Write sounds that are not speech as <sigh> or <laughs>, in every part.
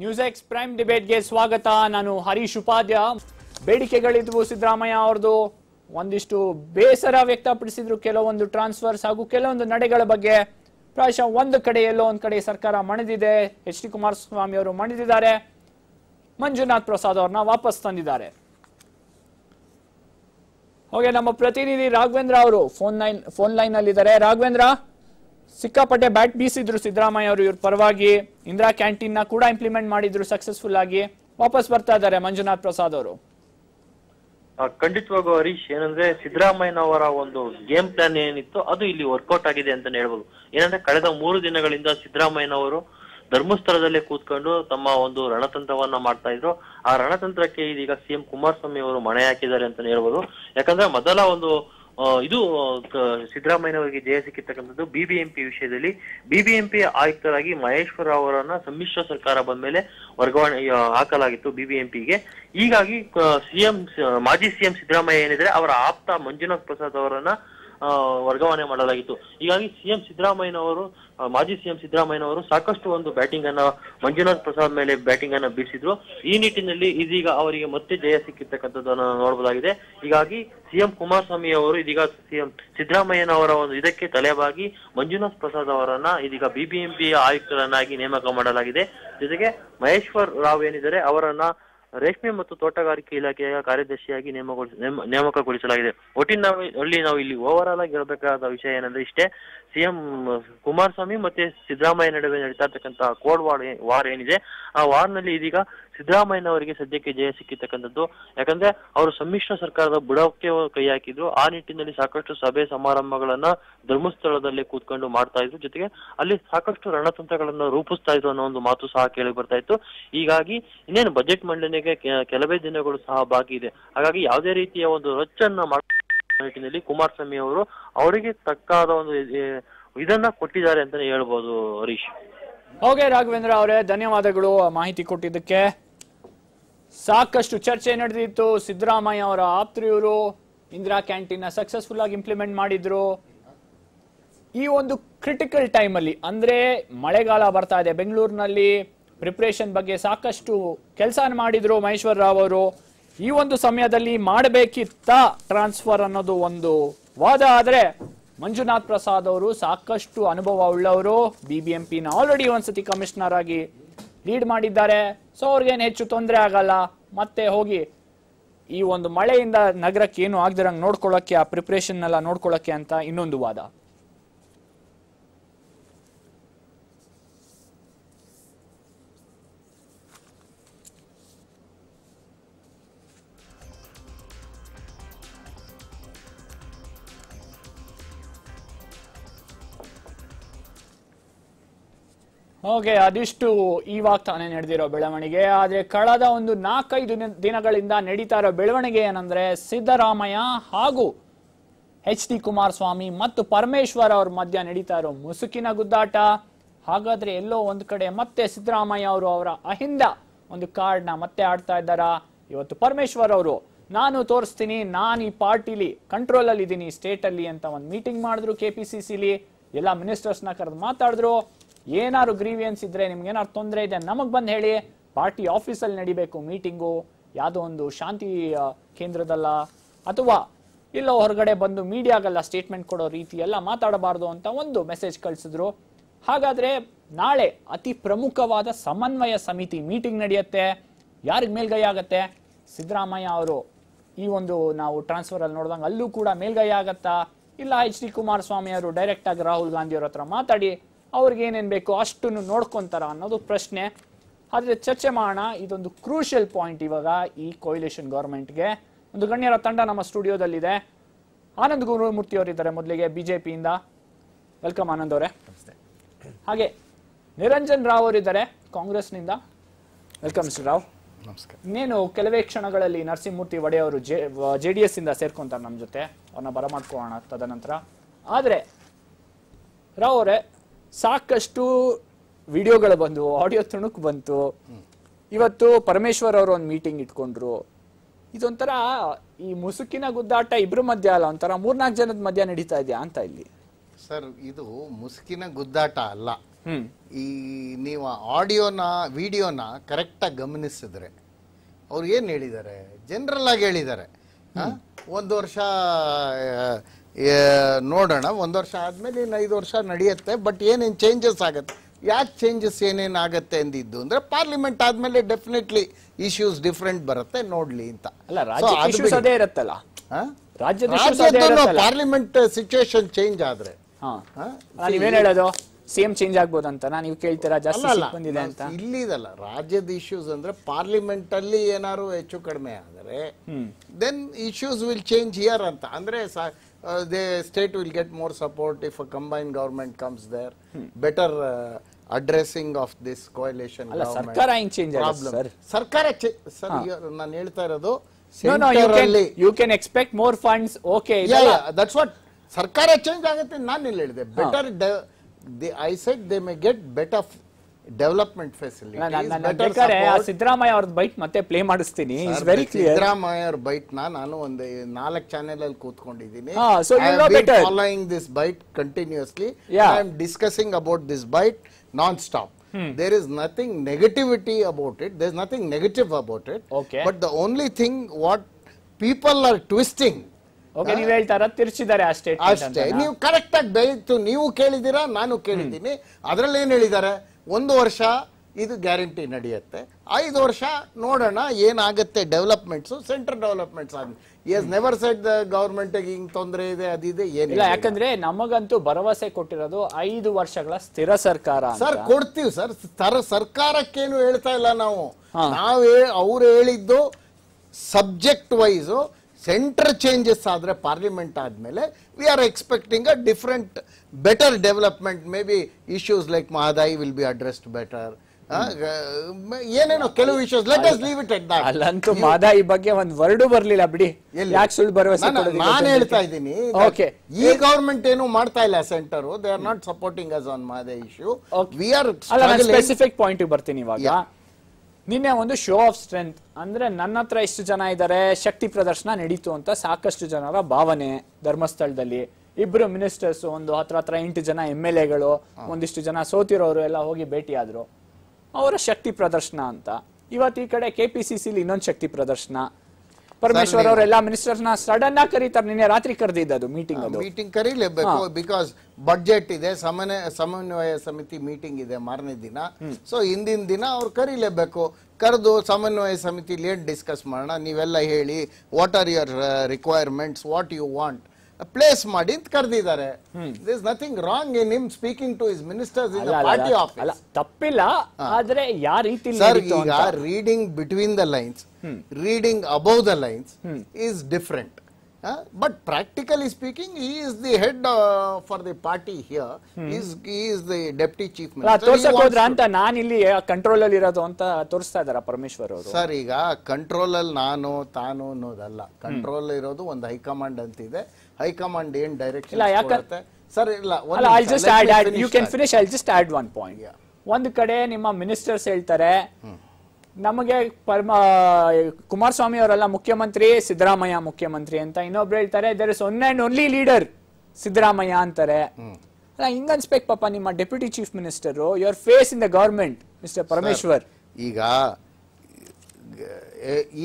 News X prime ಡಿಬೇಟ್ಗೆ ಸ್ವಾಗತ ನಾನು ಹರೀಶ್ ಉಪಾಧ್ಯ ಬೇಡಿಕೆಗಳಿದ್ವು ಸಿದ್ದರಾಮಯ್ಯ ಅವ್ರದ್ದು ಒಂದಿಷ್ಟು ಬೇಸರ ವ್ಯಕ್ತಪಡಿಸಿದ್ರು ಕೆಲವೊಂದು ಟ್ರಾನ್ಸ್ಫರ್ಸ್ ಹಾಗೂ ಕೆಲವೊಂದು ನಡೆಗಳ ಬಗ್ಗೆ ಪ್ರಾಯಶಃ ಒಂದು ಕಡೆ ಎಲ್ಲೋ ಒಂದು ಕಡೆ ಸರ್ಕಾರ ಮಣಿದಿದೆ ಎಚ್ ಡಿ ಕುಮಾರಸ್ವಾಮಿ ಅವರು ಮಣಿದಿದ್ದಾರೆ ಮಂಜುನಾಥ್ ಪ್ರಸಾದ್ ಅವ್ರನ್ನ ವಾಪಸ್ ತಂದಿದ್ದಾರೆ ಹೋಗೆ ನಮ್ಮ ಪ್ರತಿನಿಧಿ ರಾಘವೇಂದ್ರ ಅವರು ಫೋನ್ ಲೈನ್ ಫೋನ್ ಲೈನ್ ಅಲ್ಲಿ ಇದ್ದಾರೆ ರಾಘವೇಂದ್ರ ಸಿಕ್ಕಾಪಟ್ಟೆ ಬ್ಯಾಟ್ ಬೀಸಿದ್ರು ಸಿದ್ದರಾಮಯ್ಯ ಅವರು ಇವ್ರ ಪರವಾಗಿ ಇಂದಿರಾ ಕ್ಯಾಂಟೀನ್ ನ ಕೂಡ ಇಂಪ್ಲಿಮೆಂಟ್ ಮಾಡಿದ್ರು ಸಕ್ಸಸ್ಫುಲ್ ಆಗಿ ವಾಪಸ್ ಬರ್ತಾ ಇದ್ದಾರೆ ಮಂಜುನಾಥ್ ಪ್ರಸಾದ್ ಅವರು ಖಂಡಿತವಾಗೂ ಹರೀಶ್ ಏನಂದ್ರೆ ಸಿದ್ದರಾಮಯ್ಯನವರ ಒಂದು ಗೇಮ್ ಪ್ಲಾನ್ ಏನಿತ್ತು ಅದು ಇಲ್ಲಿ ವರ್ಕೌಟ್ ಆಗಿದೆ ಅಂತ ಹೇಳ್ಬೋದು ಏನಂದ್ರೆ ಕಳೆದ ಮೂರು ದಿನಗಳಿಂದ ಸಿದ್ದರಾಮಯ್ಯನವರು ಧರ್ಮಸ್ಥಳದಲ್ಲೇ ಕೂತ್ಕೊಂಡು ತಮ್ಮ ಒಂದು ರಣತಂತ್ರವನ್ನ ಮಾಡ್ತಾ ಇದ್ರು ಆ ರಣತಂತ್ರಕ್ಕೆ ಇದೀಗ ಸಿಎಂ ಕುಮಾರಸ್ವಾಮಿ ಅವರು ಮಣೆ ಹಾಕಿದ್ದಾರೆ ಅಂತ ಹೇಳ್ಬೋದು ಯಾಕಂದ್ರೆ ಮೊದಲ ಒಂದು ಇದು ಸಿದ್ದರಾಮಯ್ಯನವರಿಗೆ ಜಯ ಸಿಕ್ಕಿರ್ತಕ್ಕಂಥದ್ದು ಬಿಬಿಎಂಪಿ ವಿಷಯದಲ್ಲಿ ಬಿಬಿಎಂಪಿ ಆಯುಕ್ತರಾಗಿ ಮಹೇಶ್ವರ ಅವರನ್ನ ಸಮ್ಮಿಶ್ರ ಸರ್ಕಾರ ಬಂದ ಮೇಲೆ ವರ್ಗಾವಣೆ ಹಾಕಲಾಗಿತ್ತು ಬಿಬಿಎಂಪಿಗೆ ಹೀಗಾಗಿ ಸಿಎಂ ಮಾಜಿ ಸಿಎಂ ಸಿದ್ದರಾಮಯ್ಯ ಏನಿದ್ರೆ ಅವರ ಆಪ್ತ ಮಂಜುನಾಥ್ ಪ್ರಸಾದ್ ಅವರನ್ನ ವರ್ಗಾವಣೆ ಮಾಡಲಾಗಿತ್ತು ಹೀಗಾಗಿ ಸಿಎಂ ಸಿದ್ದರಾಮಯ್ಯನವರು ಮಾಜಿ ಸಿಎಂ ಸಿದ್ದರಾಮಯ್ಯನವರು ಸಾಕಷ್ಟು ಒಂದು ಬ್ಯಾಟಿಂಗ್ ಅನ್ನ ಮಂಜುನಾಥ್ ಪ್ರಸಾದ್ ಮೇಲೆ ಬ್ಯಾಟಿಂಗ್ ಅನ್ನ ಬೀಸಿದ್ರು ಈ ನಿಟ್ಟಿನಲ್ಲಿ ಇದೀಗ ಅವರಿಗೆ ಮತ್ತೆ ಜಯ ಸಿಕ್ಕಿರ್ತಕ್ಕಂಥದ್ದನ್ನು ನೋಡಬಹುದಾಗಿದೆ ಹೀಗಾಗಿ ಸಿಎಂ ಕುಮಾರಸ್ವಾಮಿ ಅವರು ಇದೀಗ ಸಿಎಂ ಸಿದ್ದರಾಮಯ್ಯನವರ ಒಂದು ಇದಕ್ಕೆ ತಲೆಬಾಗಿ ಮಂಜುನಾಥ್ ಪ್ರಸಾದ್ ಅವರನ್ನ ಇದೀಗ ಬಿಬಿಎಂಪಿ ಆಯುಕ್ತರನ್ನಾಗಿ ನೇಮಕ ಮಾಡಲಾಗಿದೆ ಜೊತೆಗೆ ಮಹೇಶ್ವರ್ ರಾವ್ ಏನಿದ್ದಾರೆ ಅವರನ್ನ ರೇಷ್ಮೆ ಮತ್ತು ತೋಟಗಾರಿಕೆ ಇಲಾಖೆಯ ಕಾರ್ಯದರ್ಶಿಯಾಗಿ ನೇಮಕಗೊಳಿಸ ನೇಮಕಗೊಳಿಸಲಾಗಿದೆ ಒಟ್ಟಿನಲ್ಲಿ ನಾವು ಇಲ್ಲಿ ಓವರ್ ಆಲ್ ಆಗಿ ಇರಬೇಕಾದ ವಿಷಯ ಏನಂದ್ರೆ ಇಷ್ಟೇ ಸಿಎಂ ಕುಮಾರಸ್ವಾಮಿ ಮತ್ತೆ ಸಿದ್ದರಾಮಯ್ಯ ನಡುವೆ ನಡೀತಾ ಇರ್ತಕ್ಕಂತಹ ಕೋಡ್ ವಾರ್ ವಾರ್ ಏನಿದೆ ಆ ವಾರ್ ನಲ್ಲಿ ಇದೀಗ ಸಿದ್ದರಾಮಯ್ಯನವರಿಗೆ ಸದ್ಯಕ್ಕೆ ಜಯ ಸಿಕ್ಕಿರ್ತಕ್ಕಂಥದ್ದು ಯಾಕಂದ್ರೆ ಅವರು ಸಮ್ಮಿಶ್ರ ಸರ್ಕಾರದ ಬುಡಕ್ಕೆ ಕೈ ಹಾಕಿದ್ರು ಆ ನಿಟ್ಟಿನಲ್ಲಿ ಸಾಕಷ್ಟು ಸಭೆ ಸಮಾರಂಭಗಳನ್ನ ಧರ್ಮಸ್ಥಳದಲ್ಲಿ ಕೂತ್ಕೊಂಡು ಮಾಡ್ತಾ ಇದ್ರು ಜೊತೆಗೆ ಅಲ್ಲಿ ಸಾಕಷ್ಟು ರಣತಂತ್ರಗಳನ್ನ ರೂಪಿಸ್ತಾ ಇದ್ರು ಅನ್ನೋ ಒಂದು ಮಾತು ಸಹ ಕೇಳಿ ಬರ್ತಾ ಇತ್ತು ಹೀಗಾಗಿ ಇನ್ನೇನು ಬಜೆಟ್ ಮಂಡನೆಗೆ ಕೆಲವೇ ದಿನಗಳು ಸಹ ಬಾಕಿ ಇದೆ ಹಾಗಾಗಿ ಯಾವುದೇ ರೀತಿಯ ಒಂದು ರೊಚ್ಚನ್ನ ಮಾಡ ನಿಟ್ಟಿನಲ್ಲಿ ಕುಮಾರಸ್ವಾಮಿ ಅವರು ಅವರಿಗೆ ತಕ್ಕಾದ ಒಂದು ಇದನ್ನ ಕೊಟ್ಟಿದ್ದಾರೆ ಅಂತಾನೆ ಹೇಳ್ಬೋದು ಹರೀಶ್ ಓಕೆ ರಾಘವೇಂದ್ರ ಅವರೇ ಧನ್ಯವಾದಗಳು ಮಾಹಿತಿ ಕೊಟ್ಟಿದ್ದಕ್ಕೆ ಸಾಕಷ್ಟು ಚರ್ಚೆ ನಡೆದಿತ್ತು ಸಿದ್ದರಾಮಯ್ಯ ಅವರ ಆಪ್ತರು ಇಂದಿರಾ ಕ್ಯಾಂಟೀನ್ ಸಕ್ಸಸ್ಫುಲ್ ಆಗಿ ಇಂಪ್ಲಿಮೆಂಟ್ ಮಾಡಿದ್ರು ಈ ಒಂದು ಕ್ರಿಟಿಕಲ್ ಟೈಮಲ್ಲಿ ಅಂದ್ರೆ ಮಳೆಗಾಲ ಬರ್ತಾ ಇದೆ ಬೆಂಗಳೂರಿನಲ್ಲಿ ಪ್ರಿಪ್ರೇಷನ್ ಬಗ್ಗೆ ಸಾಕಷ್ಟು ಕೆಲಸ ಮಾಡಿದ್ರು ಮಹೇಶ್ವರ ರಾವ್ ಅವರು ಈ ಒಂದು ಸಮಯದಲ್ಲಿ ಮಾಡಬೇಕಿತ್ತ ಟ್ರಾನ್ಸ್ಫರ್ ಅನ್ನೋದು ಒಂದು ವಾದ ಆದರೆ ಮಂಜುನಾಥ್ ಪ್ರಸಾದ್ ಅವರು ಸಾಕಷ್ಟು ಅನುಭವ ಉಳ್ಳವರು ಬಿಬಿಎಂಪಿನ ಆಲ್ರೆಡಿ ಒಂದ್ಸತಿ ಕಮಿಷನರ್ ಆಗಿ ಲೀಡ್ ಮಾಡಿದ್ದಾರೆ ಸೊ ಅವ್ರಿಗೇನು ಹೆಚ್ಚು ತೊಂದರೆ ಆಗಲ್ಲ ಮತ್ತೆ ಹೋಗಿ ಈ ಒಂದು ಮಳೆಯಿಂದ ನಗರಕ್ಕೆ ಏನು ಆಗ್ದಿರಂಗೆ ನೋಡ್ಕೊಳ್ಳೋಕ್ಕೆ ಆ ಪ್ರಿಪ್ರೇಷನ್ನೆಲ್ಲ ನೋಡ್ಕೊಳ್ಳೋಕ್ಕೆ ಅಂತ ಇನ್ನೊಂದು ವಾದ ಓಕೆ ಅದಿಷ್ಟು ಇವಾಗ ತಾನೇ ನಡೆದಿರೋ ಬೆಳವಣಿಗೆ ಆದರೆ ಕಳೆದ ಒಂದು ನಾಲ್ಕೈದು ದಿನಗಳಿಂದ ನಡೀತಾ ಇರೋ ಬೆಳವಣಿಗೆ ಏನಂದ್ರೆ ಸಿದ್ದರಾಮಯ್ಯ ಹಾಗೂ ಎಚ್ ಡಿ ಕುಮಾರಸ್ವಾಮಿ ಮತ್ತು ಪರಮೇಶ್ವರ್ ಅವ್ರ ಮಧ್ಯ ನಡೀತಾ ಇರೋ ಮುಸುಕಿನ ಗುದ್ದಾಟ ಹಾಗಾದ್ರೆ ಎಲ್ಲೋ ಒಂದು ಕಡೆ ಮತ್ತೆ ಸಿದ್ದರಾಮಯ್ಯ ಅವರು ಅವರ ಅಹಿಂದ ಒಂದು ಕಾರ್ಡ್ನ ಮತ್ತೆ ಆಡ್ತಾ ಇದ್ದಾರಾ ಇವತ್ತು ಪರಮೇಶ್ವರ್ ಅವರು ನಾನು ತೋರಿಸ್ತೀನಿ ನಾನು ಈ ಪಾರ್ಟಿಲಿ ಕಂಟ್ರೋಲಲ್ಲಿ ಇದ್ದೀನಿ ಸ್ಟೇಟಲ್ಲಿ ಅಂತ ಒಂದು ಮೀಟಿಂಗ್ ಮಾಡಿದ್ರು ಕೆ ಪಿ ಸಿ ಸಿಲಿ ಎಲ್ಲ ಮಿನಿಸ್ಟರ್ಸ್ನ ಕರೆದು ಮಾತಾಡಿದ್ರು ಏನಾದ್ರು ಗ್ರೀವಿಯನ್ಸ್ ಇದ್ರೆ ನಿಮ್ಗೆ ಏನಾದ್ರು ತೊಂದರೆ ಇದೆ ನಮಗೆ ಬಂದು ಹೇಳಿ ಪಾರ್ಟಿ ಆಫೀಸಲ್ಲಿ ನಡಿಬೇಕು ಮೀಟಿಂಗು ಯಾವುದೋ ಒಂದು ಶಾಂತಿ ಕೇಂದ್ರದಲ್ಲ ಅಥವಾ ಇಲ್ಲ ಹೊರಗಡೆ ಬಂದು ಮೀಡಿಯಾಗೆಲ್ಲ ಸ್ಟೇಟ್ಮೆಂಟ್ ಕೊಡೋ ರೀತಿ ಎಲ್ಲ ಮಾತಾಡಬಾರ್ದು ಅಂತ ಒಂದು ಮೆಸೇಜ್ ಕಳಿಸಿದ್ರು ಹಾಗಾದ್ರೆ ನಾಳೆ ಅತಿ ಪ್ರಮುಖವಾದ ಸಮನ್ವಯ ಸಮಿತಿ ಮೀಟಿಂಗ್ ನಡೆಯುತ್ತೆ ಯಾರಿಗೆ ಮೇಲ್ಗೈ ಆಗತ್ತೆ ಸಿದ್ದರಾಮಯ್ಯ ಅವರು ಈ ಒಂದು ನಾವು ಟ್ರಾನ್ಸ್ಫರ್ ಅಲ್ಲಿ ನೋಡಿದಂಗೆ ಅಲ್ಲೂ ಕೂಡ ಮೇಲ್ಗೈ ಆಗತ್ತಾ ಇಲ್ಲ ಎಚ್ ಡಿ ಕುಮಾರಸ್ವಾಮಿ ಅವರು ಡೈರೆಕ್ಟ್ ಆಗಿ ರಾಹುಲ್ ಗಾಂಧಿ ಅವರ ಹತ್ರ ಮಾತಾಡಿ ಅವ್ರಿಗೆ ಏನೇನು ಬೇಕು ಅಷ್ಟನ್ನು ನೋಡ್ಕೊಂತಾರ ಅನ್ನೋದು ಪ್ರಶ್ನೆ ಆದರೆ ಚರ್ಚೆ ಮಾಡೋಣ ಇದೊಂದು ಕ್ರೂಷಿಯಲ್ ಪಾಯಿಂಟ್ ಇವಾಗ ಈ ಕೊಯ್ಲೇಷನ್ ಗೌರ್ಮೆಂಟ್ಗೆ ಒಂದು ಗಣ್ಯರ ತಂಡ ನಮ್ಮ ಸ್ಟುಡಿಯೋದಲ್ಲಿದೆ ಆನಂದ್ ಗುರುಮೂರ್ತಿ ಅವರಿದ್ದಾರೆ ಮೊದಲಿಗೆ ಬಿ ಜೆ ಪಿಯಿಂದ ವೆಲ್ಕಮ್ ಆನಂದ್ ಅವರೇ ಹಾಗೆ ನಿರಂಜನ್ ರಾವ್ ಅವರಿದ್ದಾರೆ ಕಾಂಗ್ರೆಸ್ನಿಂದ ವೆಲ್ಕಮ್ ಮಿಸ್ಟರ್ ರಾವ್ ನಮಸ್ಕಾರ ಇನ್ನೇನು ಕೆಲವೇ ಕ್ಷಣಗಳಲ್ಲಿ ನರಸಿಂಹಮೂರ್ತಿ ಒಡೆಯವರು ಜೆ ಜೆ ಡಿ ಇಂದ ಸೇರ್ಕೊಂತಾರೆ ನಮ್ಮ ಜೊತೆ ಅವ್ರನ್ನ ಮಾಡ್ಕೋಣ ತದನಂತರ ಆದರೆ ರಾವ್ ಅವರೇ ಸಾಕಷ್ಟು ವಿಡಿಯೋಗಳು ಬಂದವು ಆಡಿಯೋ ತುಣುಕು ಬಂತು ಇವತ್ತು ಪರಮೇಶ್ವರ್ ಅವರು ಒಂದು ಮೀಟಿಂಗ್ ಇಟ್ಕೊಂಡ್ರು ಇದೊಂಥರ ಈ ಮುಸುಕಿನ ಗುದ್ದಾಟ ಇಬ್ಬರ ಮಧ್ಯ ಅಲ್ಲ ಒಂಥರ ಮೂರ್ನಾಲ್ಕು ಜನದ ಮಧ್ಯ ನಡೀತಾ ಇದೆಯಾ ಅಂತ ಇಲ್ಲಿ ಸರ್ ಇದು ಮುಸುಕಿನ ಗುದ್ದಾಟ ಅಲ್ಲ ಈ ನೀವು ಆಡಿಯೋನ ವಿಡಿಯೋನ ಕರೆಕ್ಟಾಗಿ ಗಮನಿಸಿದ್ರೆ ಅವ್ರು ಏನು ಹೇಳಿದ್ದಾರೆ ಜನರಲ್ ಆಗಿ ಹೇಳಿದ್ದಾರೆ ಒಂದು ವರ್ಷ ನೋಡೋಣ ಒಂದು ವರ್ಷ ಆದ್ಮೇಲೆ ಇನ್ನು ಐದು ವರ್ಷ ನಡೆಯುತ್ತೆ ಬಟ್ ಏನೇನು ಚೇಂಜಸ್ ಆಗುತ್ತೆ ಯಾಕೆ ಚೇಂಜಸ್ ಏನೇನು ಆಗುತ್ತೆ ಅಂದಿದ್ದು ಅಂದರೆ ಪಾರ್ಲಿಮೆಂಟ್ ಆದಮೇಲೆ ಡೆಫಿನೆಟ್ಲಿ ಇಶ್ಯೂಸ್ ಡಿಫ್ರೆಂಟ್ ಬರುತ್ತೆ ನೋಡಲಿ ಅಂತ ಅಲ್ಲ ಅದೇ ಇರುತ್ತಲ್ಲ ಪಾರ್ಲಿಮೆಂಟ್ ಸಿಚುವೇಶನ್ ಚೇಂಜ್ ಆದ್ರೆ ನೀವೇನ್ ಹೇಳೋದು ಸಿಎಂ ಚೇಂಜ್ ಅಂತ ನಾನು ನೀವು ಕೇಳ್ತೀರಾ ಜಾಸ್ತಿ ಬಂದಿದೆ ಅಂತ ರಾಜ್ಯದ ಇಶ್ಯೂಸ್ ಅಂದ್ರೆ ಪಾರ್ಲಿಮೆಂಟ್ ಅಲ್ಲಿ ಏನಾದ್ರು ಹೆಚ್ಚು ಕಡಿಮೆ ಆದರೆ then issues will change here ಅಂತ ಅಂದ್ರೆ uh, the state will get more support if a combined government comes there. Hmm. Better uh, addressing of this coalition Alla, government sarkara change problem. Sir. Sarkara change. Sir, ನಾನು ಹೇಳ್ತಾ ಇರೋದು no, no, you can, you can expect more funds. Okay. Yeah, yeah, that's what. ಸರ್ಕಾರ change. ಆಗುತ್ತೆ ನಾನು ಇಲ್ಲಿ ಹೇಳಿದೆ better they I said they may get development facility ಆ ಸಿದ್ದರಾಮಯ್ಯ ಅವ್ರದ್ದು ಬೈಟ್ ಮತ್ತೆ ಪ್ಲೇ ಮಾಡಿಸ್ತೀನಿ ಇಸ್ ವೆರಿ ಕ್ಲಿಯರ್ ಸಿದ್ದರಾಮಯ್ಯ ಅವ್ರ ಬೈಟ್ ನಾನು ಒಂದು ನಾಲ್ಕು ಚಾನೆಲ್ ಅಲ್ಲಿ ಕೂತ್ಕೊಂಡಿದ್ದೀನಿ following this bite continuously I am discussing about this bite non stop there is nothing negativity about it there is nothing negative about it but the only thing what people are twisting ನೀವು ಹೇಳ್ತಾರ ತಿರ್ಚಿದ್ದಾರೆ ಅಷ್ಟೇ ಅಷ್ಟೇ ನೀವು correct ಆಗಿ ಬೆಳೀತು ನೀವು ಕೇಳಿದ್ದೀರಾ ನಾನು ಕೇಳಿದ್ದೀನಿ ಅದ್ರಲ್ಲಿ ಏನ್ ಹೇಳಿದ್ದಾರೆ ಒಂದು ವರ್ಷ ಇದು ಗ್ಯಾರಂಟಿ ನಡೆಯುತ್ತೆ ಐದು ವರ್ಷ ನೋಡೋಣ ಏನಾಗುತ್ತೆ ಡೆವಲಪ್ಮೆಂಟ್ಸು ಸೆಂಟ್ರಲ್ ಡೆವಲಪ್ಮೆಂಟ್ಸ್ ಆಗುತ್ತೆ ಎಸ್ ನೆವರ್ ಸೆಟ್ ದ ಗೌರ್ಮೆಂಟಿಗೆ ಹಿಂಗೆ ತೊಂದರೆ ಇದೆ ಅದಿದೆ ಏನಿಲ್ಲ ಯಾಕಂದ್ರೆ ನಮಗಂತೂ ಭರವಸೆ ಕೊಟ್ಟಿರೋದು ಐದು ವರ್ಷಗಳ ಸ್ಥಿರ ಸರ್ಕಾರ ಸರ್ ಕೊಡ್ತೀವಿ ಸರ್ ಸರ್ ಸರ್ಕಾರಕ್ಕೇನು ಹೇಳ್ತಾ ಇಲ್ಲ ನಾವು ನಾವೇ ಅವ್ರು ಹೇಳಿದ್ದು ಸಬ್ಜೆಕ್ಟ್ ವೈಸು ಸೆಂಟರ್ ಚೇಂಜಸ್ ಆದರೆ ಪಾರ್ಲಿಮೆಂಟ್ ಆದಮೇಲೆ we are expecting a different better development may be issues like Mahadayi will be addressed better ಏನೇನೋ ಕೆಲವು ಇಶ್ಯೂಸ್ ಲೆಟ್ ಲೀವ್ ಅಲ್ಲಂತೂ ಮಾದಾಯಿ ಬಗ್ಗೆ ಒಂದ್ ವರ್ಡು ಬರ್ಲಿಲ್ಲ ಬಿಡಿ ಯಾಕೆ ಸುಳ್ಳು ಭರವಸೆ ನಾನ್ ಹೇಳ್ತಾ ಇದ್ದೀನಿ ಓಕೆ ಈ ಗವರ್ನಮೆಂಟ್ ಏನು ಮಾಡ್ತಾ ಇಲ್ಲ centre they are not supporting us on Mahadayi issue we are specific point ಬರ್ತೀನಿ ಇವಾಗ ನಿನ್ನೆ ಒಂದು ಶೋ ಆಫ್ ಸ್ಟ್ರೆಂತ್ ಅಂದ್ರೆ ನನ್ನ ಹತ್ರ ಇಷ್ಟು ಜನ ಇದ್ದಾರೆ ಶಕ್ತಿ ಪ್ರದರ್ಶನ ನಡೀತು ಅಂತ ಸಾಕಷ್ಟು ಜನರ ಭಾವನೆ ಧರ್ಮಸ್ಥಳದಲ್ಲಿ ಇಬ್ರು ಮಿನಿಸ್ಟರ್ಸ್ ಒಂದು ಹತ್ರ ಹತ್ರ ಎಂಟು ಜನ ಎಮ್ ಎಲ್ ಎಗಳು ಒಂದಿಷ್ಟು ಜನ ಸೋತಿರೋರು ಎಲ್ಲ ಹೋಗಿ ಭೇಟಿಯಾದ್ರು ಅವರ ಶಕ್ತಿ ಪ್ರದರ್ಶನ ಅಂತ ಇವತ್ತು ಈ ಕಡೆ ಕೆ ಪಿ ಸಿ ಸಿಲಿ ಇನ್ನೊಂದು ಶಕ್ತಿ ಪ್ರದರ್ಶನ ಪರಮೇಶ್ವರ್ ಅವರೆಲ್ಲ ಮಿನಿಸ್ಟರ್ನ ಸಡನ್ ಆಗಿ ಕರೀತಾರೆ ನಿನ್ನೆ ರಾತ್ರಿ ಕರೆದಿದ್ದದು ಮೀಟಿಂಗ್ ಅದು ಮೀಟಿಂಗ್ ಕರೀಲೇಬೇಕು ಬಿಕಾಸ್ ಬಡ್ಜೆಟ್ ಇದೆ ಸಮನ್ವಯ ಸಮನ್ವಯ ಸಮಿತಿ ಮೀಟಿಂಗ್ ಇದೆ ಮಾರನೇ ದಿನ ಸೊ ಹಿಂದಿನ ದಿನ ಅವ್ರು ಕರೀಲೇಬೇಕು ಕರೆದು ಸಮನ್ವಯ ಸಮಿತಿ ಲೇಟ್ ಡಿಸ್ಕಸ್ ಮಾಡೋಣ ನೀವೆಲ್ಲ ಹೇಳಿ what are your requirements what you want place ಮಾಡಿ ಅಂತ ಕರೆದಿದ್ದಾರೆ this nothing wrong in him speaking to his ministers in party office ತಪ್ಪಿಲ್ಲ ಆದ್ರೆ ಯಾವ ರೀತಿ ಸರ್ ಈಗ reading between the lines reading above the lines is different but practically speaking is the head for the party here is is the deputy chief ತೋರ್ಸಕ್ ಅಂತ ನಾನು ಇಲ್ಲಿ control ಅಲ್ಲಿ ಇರೋದು ಅಂತ ತೋರಿಸ್ತಾ ಇದಾರ ಪರಮೇಶ್ವರ್ ಅವರು ಸರ್ ಈಗ ಕಂಟ್ರೋಲ್ ಅಲ್ಲಿ ನಾನು ತಾನು ಅನ್ನೋದಲ್ಲ ಕಂಟ್ರೋಲ್ ಇರೋದು ಒಂದು ಹೈಕಮಾಂಡ್ ಅಂತಿದೆ ಹೈಕಮಾಂಡ್ ಏನ್ ಡೈರೆಕ್ಷನ್ ಸರ್ ಇಲ್ಲ just add add you can finish I just add one point ಒಂದು ಕಡೆ ನಿಮ್ಮ ಮಿನಿಸ್ಟರ್ಸ್ ಹೇಳ್ತಾರೆ ನಮಗೆ ಪರಮ ಕುಮಾರಸ್ವಾಮಿ ಅವರೆಲ್ಲ ಮುಖ್ಯಮಂತ್ರಿ ಸಿದ್ದರಾಮಯ್ಯ ಮುಖ್ಯಮಂತ್ರಿ ಅಂತ ಇನ್ನೊಬ್ರು ಹೇಳ್ತಾರೆ there is one and only leader Siddaramaiah ಅಂತಾರೆ ಅಲ್ಲ ಹಿಂಗ ಅನ್ಸ್ಬೇಕು ಪಾಪ ನಿಮ್ಮ deputy chief minister your face in the government mister Parameshwar ಈಗ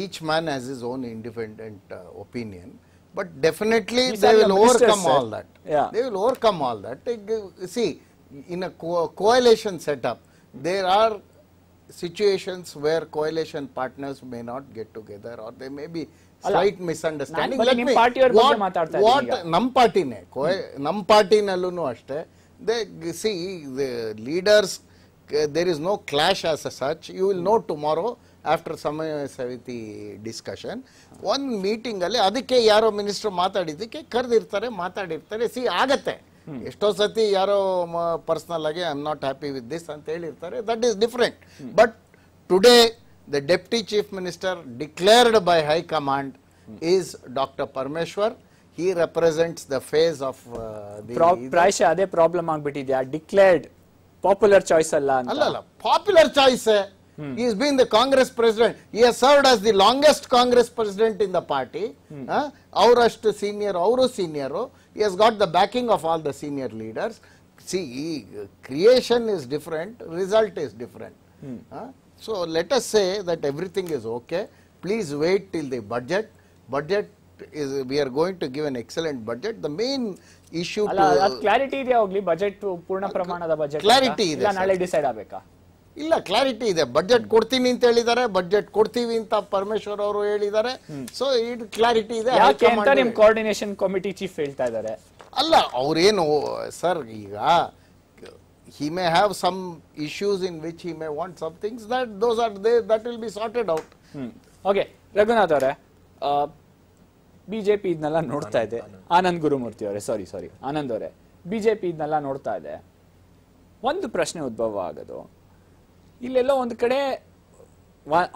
each man has his own independent opinion But definitely they will overcome all that. Yeah. They will overcome all that. See, in a coalition setup, there are situations where coalition partners may not get together or there may be slight misunderstanding. Let me, party what, what, nam party ne, hmm. nam party nalunu ashte, they, see, the leaders, uh, there is no clash as such. You will know tomorrow after ಸಮಯ uh, ಸಮಿತಿ discussion ಒಂದು ಮೀಟಿಂಗಲ್ಲಿ ಅದಕ್ಕೆ ಯಾರೋ minister ಮಾತಾಡಿದ್ದಕ್ಕೆ ಕರೆದಿರ್ತಾರೆ ಮಾತಾಡಿರ್ತಾರೆ C ಆಗತ್ತೆ ಎಷ್ಟೋ ಸತಿ ಯಾರೋ ಪರ್ಸನಲ್ ಆಗಿ I am not happy with this ಅಂತ ಹೇಳಿರ್ತಾರೆ that is different but today the deputy chief minister declared by high command is doctor Parameshwar he represents the face of ಪ್ರಾಯಶಃ ಅದೇ ಪ್ರಾಬ್ಲಮ್ ಆಗ್ಬಿಟ್ಟಿದ್ಯಾ ಡಿಕ್ಲೇರ್ಡ್ ಪಾಪ್ಯುಲರ್ ಚಾಯ್ಸ್ ಅಲ್ಲ ಅಲ್ಲ popular choice Hmm. He has been the Congress president. He has served as the longest Congress president in the party. Our senior, our senior. He has got the backing of all the senior leaders. See, creation is different, result is different. so, let us say that everything is okay. Please wait till the budget. Budget is we are going to give an excellent budget. The main issue. to. Clarity ಇದೆಯಾ clarity is ಪೂರ್ಣ budget budget clarity the budget. ಇಲ್ಲ clarity ಇದೆ budget ಕೊಡ್ತೀನಿ ಅಂತ ಹೇಳಿದ್ದಾರೆ budget ಕೊಡ್ತೀವಿ ಅಂತ ಪರಮೇಶ್ವರ್ ಅವರು ಹೇಳಿದ್ದಾರೆ ಸೊ ಇದು ಕ್ಲಾರಿಟಿ ಇದೆ ನಿಮ್ಮ ಕೋಆರ್ಡಿನೇಷನ್ ಕಮಿಟಿ ಚೀಫ್ ಹೇಳ್ತಾ ಇದ್ದಾರೆ ಅಲ್ಲ ಅವ್ರೇನು ಸರ್ ಈಗ he may have some issues in which he may want some things that those are they that will be sorted out okay Raghunath ಅವರೇ ಬಿಜೆಪಿ ಇದನ್ನೆಲ್ಲ ನೋಡ್ತಾ ಇದೆ ಆನಂದ್ ಗುರುಮೂರ್ತಿ ಅವರೇ ಸಾರಿ ಸಾರಿ ಆನಂದ್ ಅವರೇ ಬಿಜೆಪಿ ಇದನ್ನೆಲ್ಲ ನೋಡ್ತಾ ಇದೆ ಒಂದು ಪ್ರಶ್ನೆ ಉದ್ಭವ ಆಗೋದು ಇಲ್ಲೆಲ್ಲೋ ಒಂದು ಕಡೆ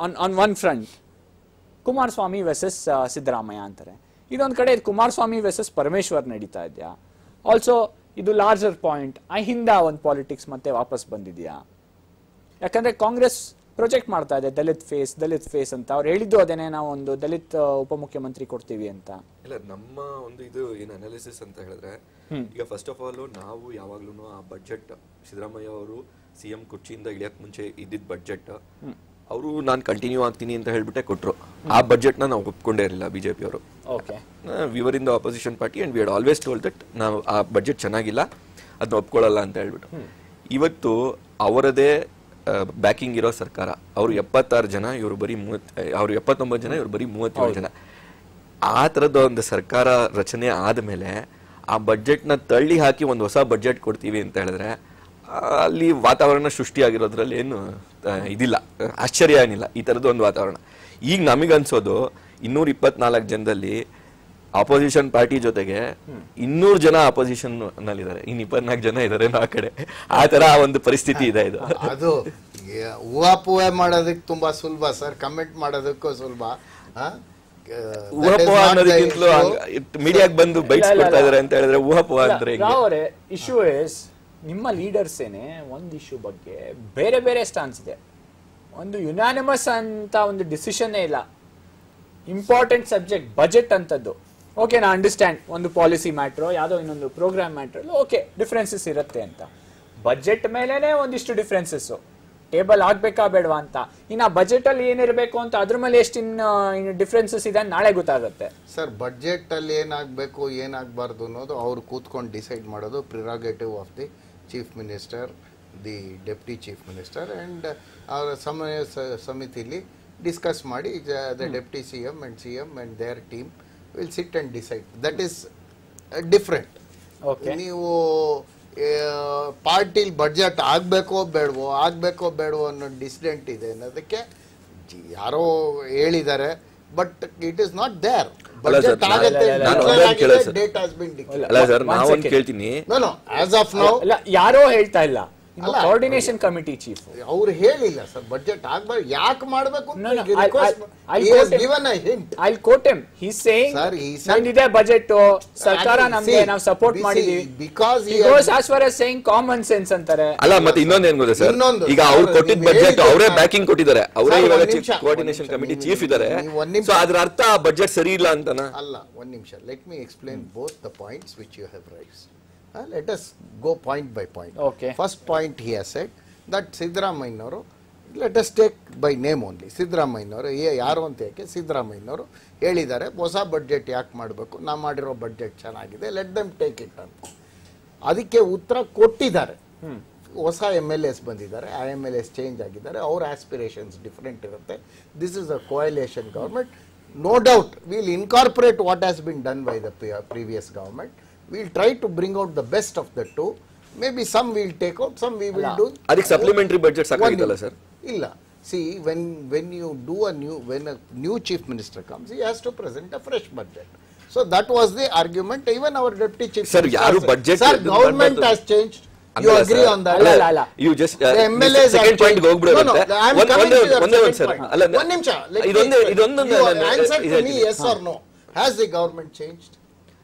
on on one front Kumaraswamy versus uh, Siddaramaiah ಅಂತಾರೆ ಇದೊಂದು ಕಡೆ ಕುಮಾರಸ್ವಾಮಿ ವೆಸಸ್ ಪರಮೇಶ್ವರ್ ನಡೀತಾ ಇದೆಯಾ ಆಲ್ಸೋ ಇದು ಲಾರ್ಜರ್ ಪಾಯಿಂಟ್ ಅಹಿಂದ ಒಂದು ಪಾಲಿಟಿಕ್ಸ್ ಮತ್ತೆ ವಾಪಸ್ ಬಂದಿದೆಯಾ ಯಾಕಂದ್ರೆ ಕಾಂಗ್ರೆಸ್ ಪ್ರೊಜೆಕ್ಟ್ ಮಾಡ್ತಾ ಇದೆ ದಲಿತ್ ಫೇಸ್ ದಲಿತ್ ಫೇಸ್ ಅಂತ ಅವ್ರು ಹೇಳಿದ್ದು ಅದೇನೆ ನಾವು ಒಂದು ದಲಿತ್ uh, ಉಪಮುಖ್ಯಮಂತ್ರಿ ಕೊಡ್ತೀವಿ ಅಂತ ಇಲ್ಲ ನಮ್ಮ ಒಂದು ಇದು ಏನ್ ಅನಾಲಿಸಿಸ್ ಅಂತ ಹೇಳಿದ್ರೆ ಈಗ ಫಸ್ಟ್ ಆಫ್ ಆಲ್ ನಾವು ಯಾವಾಗ್ಲೂ ಆ ಬಜೆಟ್ ಸಿದ್ದರಾಮಯ್ಯ ಅವರು ಸಿ ಎಂ ಕುರ್ಚಿಯಿಂದ ಇಳಿಯಕ್ಕೆ ಮುಂಚೆ ಇದ್ದಿದ್ದ ಬಜೆಟ್ ಅವರು ನಾನು ಕಂಟಿನ್ಯೂ ಆಗ್ತೀನಿ ಅಂತ ಹೇಳ್ಬಿಟ್ಟೆ ಕೊಟ್ಟರು ಆ ಬಜೆಟ್ನ ನಾವು ಒಪ್ಕೊಂಡೇ ಇರಲಿಲ್ಲ ಬಿ ಜೆ ಪಿಯವರು we were in the opposition party and we always told that ನಾವು ಆ ಬಜೆಟ್ ಚೆನ್ನಾಗಿಲ್ಲ ಅದನ್ನ ಒಪ್ಕೊಳ್ಳಲ್ಲ ಅಂತ ಹೇಳ್ಬಿಟ್ಟು ಇವತ್ತು ಅವರದೇ ಬ್ಯಾಕಿಂಗ್ ಇರೋ ಸರ್ಕಾರ ಅವರು ಎಪ್ಪತ್ತಾರು ಜನ ಇವರು ಬರೀ ಮೂವತ್ ಅವರು ಎಪ್ಪತ್ತೊಂಬತ್ತು ಜನ ಇವರು ಬರೀ ಮೂವತ್ತೇಳು ಜನ ಆ ಥರದ ಒಂದು ಸರ್ಕಾರ ರಚನೆ ಆದಮೇಲೆ ಆ ಬಜೆಟ್ನ ತಳ್ಳಿ ಹಾಕಿ ಒಂದು ಹೊಸ ಬಜೆಟ್ ಕೊಡ್ತೀವಿ ಅಂತ ಹೇಳಿದ್ರೆ ಅಲ್ಲಿ ವಾತಾವರಣ ಸೃಷ್ಟಿಯಾಗಿರೋದ್ರಲ್ಲಿ ಏನು ಇದಿಲ್ಲ ಆಶ್ಚರ್ಯ ಏನಿಲ್ಲ ಈ ಥರದ್ದು ಒಂದು ವಾತಾವರಣ ಈಗ ನಮಗನ್ಸೋದು ಇನ್ನೂರ ಇಪ್ಪತ್ನಾಲ್ಕು ಜನದಲ್ಲಿ ಅಪೋಸಿಷನ್ ಪಾರ್ಟಿ ಜೊತೆಗೆ ಇನ್ನೂರು ಜನ ಆಪೋಸಿಷನ್ ನಲ್ಲಿದ್ದಾರೆ ಇನ್ನು ಇಪ್ಪತ್ನಾಲ್ಕು ಜನ ಇದ್ದಾರೆ ಆ ಕಡೆ ಆ ಥರ ಒಂದು ಪರಿಸ್ಥಿತಿ ಇದೆ ಇದು <laughs> ಅದು ಊಹಾಪೂಹ ಮಾಡೋದಕ್ಕೆ ತುಂಬಾ ಸುಲಭ ಸರ್ ಕಮೆಂಟ್ ಮಾಡೋದಕ್ಕೂ ಸುಲಭ ಊಹಪೋಹ ಅನ್ನೋದಕ್ಕಿಂತಲೂ ಮೀಡಿಯಾಗೆ ಬಂದು ಬೈಕ್ಸ್ ಕೊಡ್ತಾ ಇದಾರೆ ಅಂತ ಹೇಳಿದ್ರೆ ಊಹಾಪೋಹ ಅಂದ್ರೆ ಇಶ್ಯೂ ಇಸ್ ನಿಮ್ಮ ಲೀಡರ್ಸೇನೆ ಒಂದು ಇಶ್ಯೂ ಬಗ್ಗೆ ಬೇರೆ ಬೇರೆ ಸ್ಟಾನ್ಸ್ ಇದೆ ಒಂದು ಯುನಾನಿಮಸ್ ಅಂತ ಒಂದು ಡಿಸಿಷನ್ ಇಲ್ಲ ಇಂಪಾರ್ಟೆಂಟ್ ಸಬ್ಜೆಕ್ಟ್ ಬಜೆಟ್ ಅಂತದ್ದು ಓಕೆ ನಾ ಅಂಡರ್ಸ್ಟ್ಯಾಂಡ್ ಒಂದು ಪಾಲಿಸಿ ಮ್ಯಾಟ್ರೋ ಯಾವುದೋ ಇನ್ನೊಂದು ಪ್ರೋಗ್ರಾಮ್ ಮ್ಯಾಟ್ರಲ್ಲಿ ಓಕೆ ಡಿಫ್ರೆನ್ಸಸ್ ಇರುತ್ತೆ ಅಂತ ಬಜೆಟ್ ಮೇಲೇ ಒಂದಿಷ್ಟು ಡಿಫ್ರೆನ್ಸಸ್ಸು ಟೇಬಲ್ ಆಗಬೇಕಾ ಬೇಡವಾ ಅಂತ ಇನ್ನು ಬಜೆಟಲ್ಲಿ ಏನಿರಬೇಕು ಅಂತ ಅದ್ರ ಮೇಲೆ ಎಷ್ಟು ಇನ್ನು ಡಿಫ್ರೆನ್ಸಸ್ ಇದೆ ನಾಳೆ ಗೊತ್ತಾಗುತ್ತೆ ಸರ್ ಅಲ್ಲಿ ಏನಾಗಬೇಕು ಏನಾಗಬಾರ್ದು ಅನ್ನೋದು ಅವ್ರು ಕೂತ್ಕೊಂಡು ಡಿಸೈಡ್ ಮಾಡೋದು prerogative of the chief minister the deputy chief minister and ಅವರ ಸಮಯ ಸಮಿತಿಲಿ ಡಿಸ್ಕಸ್ ಮಾಡಿ the deputy C M and C M and their team will sit and decide that is different ನೀವು uh, ಪಾರ್ಟಿಲಿ ಬಡ್ಜೆಟ್ ಆಗಬೇಕೋ ಬೇಡವೋ ಆಗಬೇಕೋ ಬೇಡವೋ ಅನ್ನೋ ಡಿಸಿಡೆಂಟ್ ಇದೆ ಅನ್ನೋದಕ್ಕೆ ಯಾರೋ ಹೇಳಿದ್ದಾರೆ but it is not there ಅಲ್ಲ ಸರ್ ನಾನು ಅಲ್ಲ ಸರ್ ನಾವೊಂದು ಕೇಳ್ತೀನಿ ಯಾರೋ ಹೇಳ್ತಾ ಇಲ್ಲ ಕೋಆರ್ಡಿನೇಷನ್ ಕಮಿಟಿ ಚೀಫ್ ಅವ್ರು ಹೇಳಿಲ್ಲ ಸರ್ ಬಜೆಟ್ ಆಗ್ಬಾರ್ದು ಯಾಕೆ ಮಾಡಬೇಕು I quote him he saying ಇದೆ ಬಜೆಟ್ ಸರ್ಕಾರ ನಮಗೆ ನಾವು ಸಪೋರ್ಟ್ ಮಾಡಿದೀವಿ because he saying common sense ಅಂತಾರೆ ಅಲ್ಲ ಮತ್ತೆ ಇನ್ನೊಂದು ಏನ್ ಗೊತ್ತಾ ಸರ್ ಈಗ ಅವ್ರು ಕೊಟ್ಟಿದ್ದ ಬಜೆಟ್ ಅವರೇ ಬ್ಯಾಕಿಂಗ್ ಕೊಟ್ಟಿದ್ದಾರೆ ಅವರೇ ಇವಾಗ ಕೋಆರ್ಡಿನೇಷನ್ ಕಮಿಟಿ ಚೀಫ್ ಇದ್ದಾರೆ ಸೊ ಅದರ ಅರ್ಥ ಬಜೆಟ್ ಸರಿ ಇಲ್ಲ ಅಂತನ ಅಲ್ಲ ಒಂದ್ ನಿಮಿಷ let me explain both the points which you have rise Uh, let us go point by point. Okay. First point he has said that let us take by name only ಸಿದ್ದರಾಮಯ್ಯನವರು ಏ ಯಾರು ಅಂತ ಯಾಕೆ ಸಿದ್ದರಾಮಯ್ಯನವರು ಹೇಳಿದ್ದಾರೆ ಹೊಸ ಬಡ್ಜೆಟ್ ಯಾಕೆ ಮಾಡಬೇಕು ನಾ ಮಾಡಿರೋ ಬಡ್ಜೆಟ್ ಚೆನ್ನಾಗಿದೆ ಲೆಟ್ ದೆಮ್ ಟೇಕ್ ಇಟ್ ಅಂತ ಅದಕ್ಕೆ ಉತ್ತರ ಕೊಟ್ಟಿದ್ದಾರೆ ಹೊಸ ಎಮ್ ಎಲ್ ಎಸ್ ಬಂದಿದ್ದಾರೆ ಆ ಎಮ್ ಎಲ್ ಎಸ್ ಚೇಂಜ್ ಆಗಿದ್ದಾರೆ ಅವ್ರ ಆ್ಯಸ್ಪಿರೇಷನ್ಸ್ ಡಿಫ್ರೆಂಟ್ ಇರುತ್ತೆ this is a coalition government no doubt will incorporate what has been done by the previous government we will try to bring out the best of the two. Maybe some we will take out, some we will do. ಅದಕ್ಕೆ supplementary budget ಸಾಕಾಗಿತ್ತಲ್ಲ sir? ಇಲ್ಲ See when when you do a new when a new chief minister comes, he has to present a fresh budget. So that was the argument even our deputy chief. Sir, yaru budget. Sir, government has changed. You agree on that? Alla, alla, You just uh, the second point no, no, I am one, coming one, to your one, second sir. point. Alla, one nimsha. Let uh, me, you uh, answer to me yes or no. Has the government changed?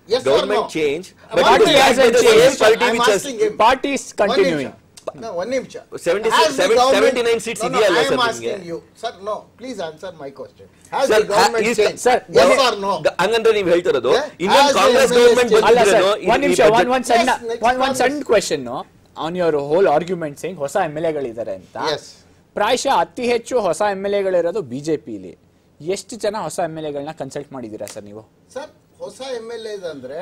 Yes Government change. but party has been changed. Party I'm which has Party is continuing. No, one name, sir. 79 seats no, no, I am asking you. Sir, no. Please answer my question. Has the government changed? Sir, yes or no? Hangandra, you have to Indian Congress government changed? Sir, one name, sir. One, one, sir. One, one, sir. question, no. On your whole argument saying, Hosa MLA gali dara enta. Yes. Praisha, atti hechu Hosa MLA gali rado BJP li. Yes, chana Hosa MLA gali na consult maadi dira, sir, nivo. Sir, ಹೊಸ M L A ಅಂದ್ರೆ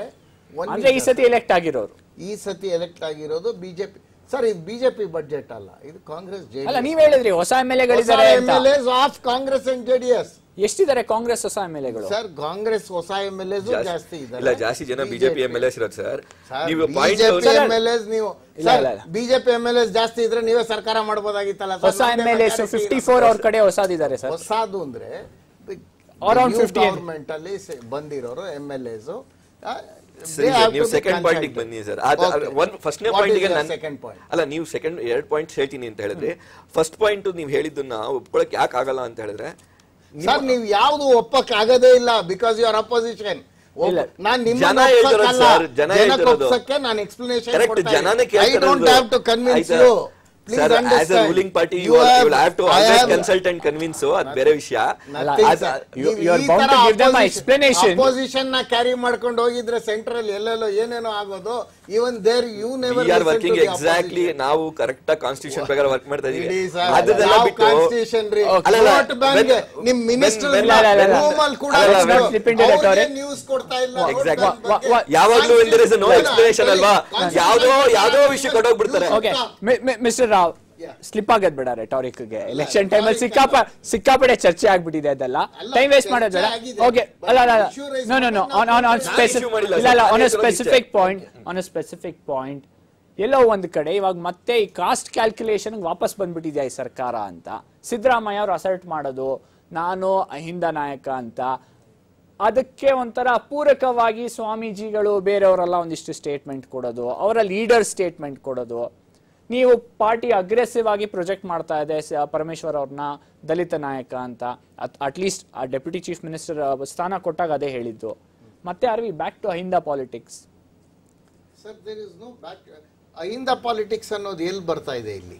ಅಂದ್ರೆ ಈ ಸತಿ elect ಆಗಿರೋರು ಈ ಸತಿ elect ಆಗಿರೋದು BJP sir ಇದು ಬಿಜೆಪಿ ಬಜೆಟ್ ಅಲ್ಲ ಇದು ಕಾಂಗ್ರೆಸ್ ಅಲ್ಲ ನೀವ್ ಹೇಳಿದ್ರಿ ಹೊಸ ಎಮ್ ಎಲ್ ಎಗಳಿದ್ದಾರೆ ಆಫ್ ಕಾಂಗ್ರೆಸ್ ಅಂಡ್ ಜೆಡಿಎಸ್ ಎಷ್ಟಿದ್ದಾರೆ ಕಾಂಗ್ರೆಸ್ ಹೊಸ ಎಮ್ ಎಲ್ ಎಗಳು ಸರ್ ಕಾಂಗ್ರೆಸ್ ಹೊಸ ಎಮ್ ಎಲ್ ಎಸ್ ಜಾಸ್ತಿ ಇಲ್ಲ ಜಾಸ್ತಿ ಜನ ಬಿಜೆಪಿ ಎಮ್ ಎಲ್ ಎಸ್ ಇರೋದು ಸರ್ ನೀವು ಬಿಜೆಪಿ ಎಮ್ ಎಲ್ ಎಸ್ ನೀವು ಬಿಜೆಪಿ ಎಮ್ ಎಲ್ ಎಸ್ ಜಾಸ್ತಿ ಇದ್ರೆ ನೀವೇ ಸರ್ಕಾರ ಮಾಡಬಹುದಾಗಿತ್ತಲ್ಲ ಹೊಸ M L S fifty four ಅವ್ರ ಕಡೆ ಹೊಸದಿದ್ದಾರೆ ಸರ್ ಹೊಸದು ಅಂದ್ರೆ ಅರೌಂಡ್ ಫಿಫ್ಟಿ ಗವರ್ಮೆಂಟ್ ಅಲ್ಲಿ ಬಂದಿರೋರು ಎಮ್ ಎಲ್ ಎಸ್ ನೀವು ಸೆಕೆಂಡ್ ಪಾಯಿಂಟ್ ಬನ್ನಿ ಸರ್ ಒನ್ ಫಸ್ಟ್ನೇ ಸೆಕೆಂಡ್ ಪಾಯಿಂಟ್ ಅಲ್ಲ ನೀವು ಸೆಕೆಂಡ್ ಎರಡ್ ಪಾಯಿಂಟ್ ಹೇಳ್ತೀನಿ ಅಂತ ಹೇಳಿದ್ರೆ ಫಸ್ಟ್ ಪಾಯಿಂಟ್ ನೀವು ಹೇಳಿದ್ದನ್ನ ಒಪ್ಕೊಳಕ್ ಯಾಕೆ ಆಗಲ್ಲ ಅಂತ ಹೇಳಿದ್ರೆ ಸರ್ ನೀವು ಯಾವುದು ಒಪ್ಪಕ್ ಆಗದೇ ಇಲ್ಲ ಬಿಕಾಸ್ ಯು ಆರ್ ಅಪೋಸಿಷನ್ ನಾನು ನಿಮ್ಮನ್ನ ಒಪ್ಪಕ್ಕಲ್ಲ ಜನಕ್ಕೆ ನಾನು ಎಕ್ಸ್ಪ್ಲನೇಷನ್ ಕೊಡ್ತೀನಿ I have to convince you convince ಬೇರೆ ವಿಷಯ ಕ್ಯಾರಿ ಮಾಡ್ಕೊಂಡು ಹೋಗಿದ್ರೆ ಸೆಂಟರ್ ಅಲ್ಲಿ ಎಲ್ಲೆಲ್ಲೋ ಏನೇನೋ ಆಗೋದು even there you never you are working exactly ನಾವು ಕರೆಕ್ಟ್ ಆಗಿ ಕಾನ್ಸ್ಟಿಟ್ಯೂಷನ್ ಪ್ರಕಾರ ವರ್ಕ್ ಮಾಡ್ತಾ ಇದೀವಿ uh, ಅದನ್ನೆಲ್ಲ ಬಿಟ್ಟು ಕಾನ್ಸ್ಟಿಟ್ಯೂಷನ್ ರೀ ವೋಟ್ ಬ್ಯಾಂಕ್ ನಿಮ್ ಮಿನಿಸ್ಟರ್ ರೂಮ್ ಅಲ್ಲಿ ಕೂಡ ನ್ಯೂಸ್ ಕೊಡ್ತಾ ಇಲ್ಲ ಎಕ್ಸಾಕ್ಟ್ಲಿ ಯಾವಾಗ್ಲೂ ಇಸ್ ನೋ ಎಕ್ಸ್ಪ್ಲನೇಷನ್ ಅಲ್ವಾ ಯಾವ್ದೋ ಯಾವ್ದೋ ವಿಷಯ ಕಟ್ಟೋಗ್ಬಿಡ್ತಾರೆ ಓಕೆ ಮಿಸ್ಟರ್ ರಾವ್ ಸ್ಲಿಪ್ ಆಗೋದ್ ಬೇಡ ರೆಟಾರಿಕ್ ಗೆ ಎಲೆಕ್ಷನ್ ಟೈಮ್ ಅಲ್ಲಿ ಸಿಕ್ಕಾಪ ಸಿಕ್ಕಾಪಡೆ ಚರ್ಚೆ ಆಗ್ಬಿಟ್ಟಿದೆ ಅದೆಲ್ಲ ಟೈಮ್ ವೇಸ್ಟ್ ಮಾಡೋದ್ ಬೇಡ ಓಕೆ ಅಲ್ಲ no no on on specific ಇಲ್ಲ ಇಲ್ಲ on specific point on specific point ಎಲ್ಲೋ ಒಂದ್ ಕಡೆ ಇವಾಗ ಮತ್ತೆ ಈ ಕಾಸ್ಟ್ ಕ್ಯಾಲ್ಕುಲೇಷನ್ ವಾಪಸ್ ಬಂದ್ಬಿಟ್ಟಿದೆ ಈ ಸರ್ಕಾರ ಅಂತ ಸಿದ್ದರಾಮಯ್ಯ ಅವ್ರು ಅಸರ್ಟ್ ಮಾಡೋದು ನಾನು ಅಹಿಂದ ನಾಯಕ ಅಂತ ಅದಕ್ಕೆ ಒಂಥರ ಪೂರಕವಾಗಿ ಸ್ವಾಮೀಜಿಗಳು ಬೇರೆಯವರೆಲ್ಲ ಒಂದಿಷ್ಟು ಸ್ಟೇಟ್ಮೆಂಟ್ ಕೊಡೋದು ಅವರ ಲೀಡರ್ ಸ್ಟೇಟ್ಮೆಂಟ್ ಕೊಡೋದು ನೀವು ಪಾರ್ಟಿ ಅಗ್ರೆಸಿವ್ ಆಗಿ ಪ್ರೊಜೆಕ್ಟ್ ಮಾಡ್ತಾ ಇದೆ ಪರಮೇಶ್ವರ್ ಅವ್ರನ್ನ ದಲಿತ ನಾಯಕ ಅಂತ ಅಟ್ಲೀಸ್ಟ್ ಆ ಡೆಪ್ಯೂಟಿ ಚೀಫ್ ಮಿನಿಸ್ಟರ್ ಸ್ಥಾನ ಕೊಟ್ಟಾಗ ಅದೇ ಹೇಳಿದ್ದು ಮತ್ತೆ are we back to Ahinda politics Ahinda politics ಅನ್ನೋದು ಎಲ್ಲಿ ಬರ್ತಾ ಇದೆ ಇಲ್ಲಿ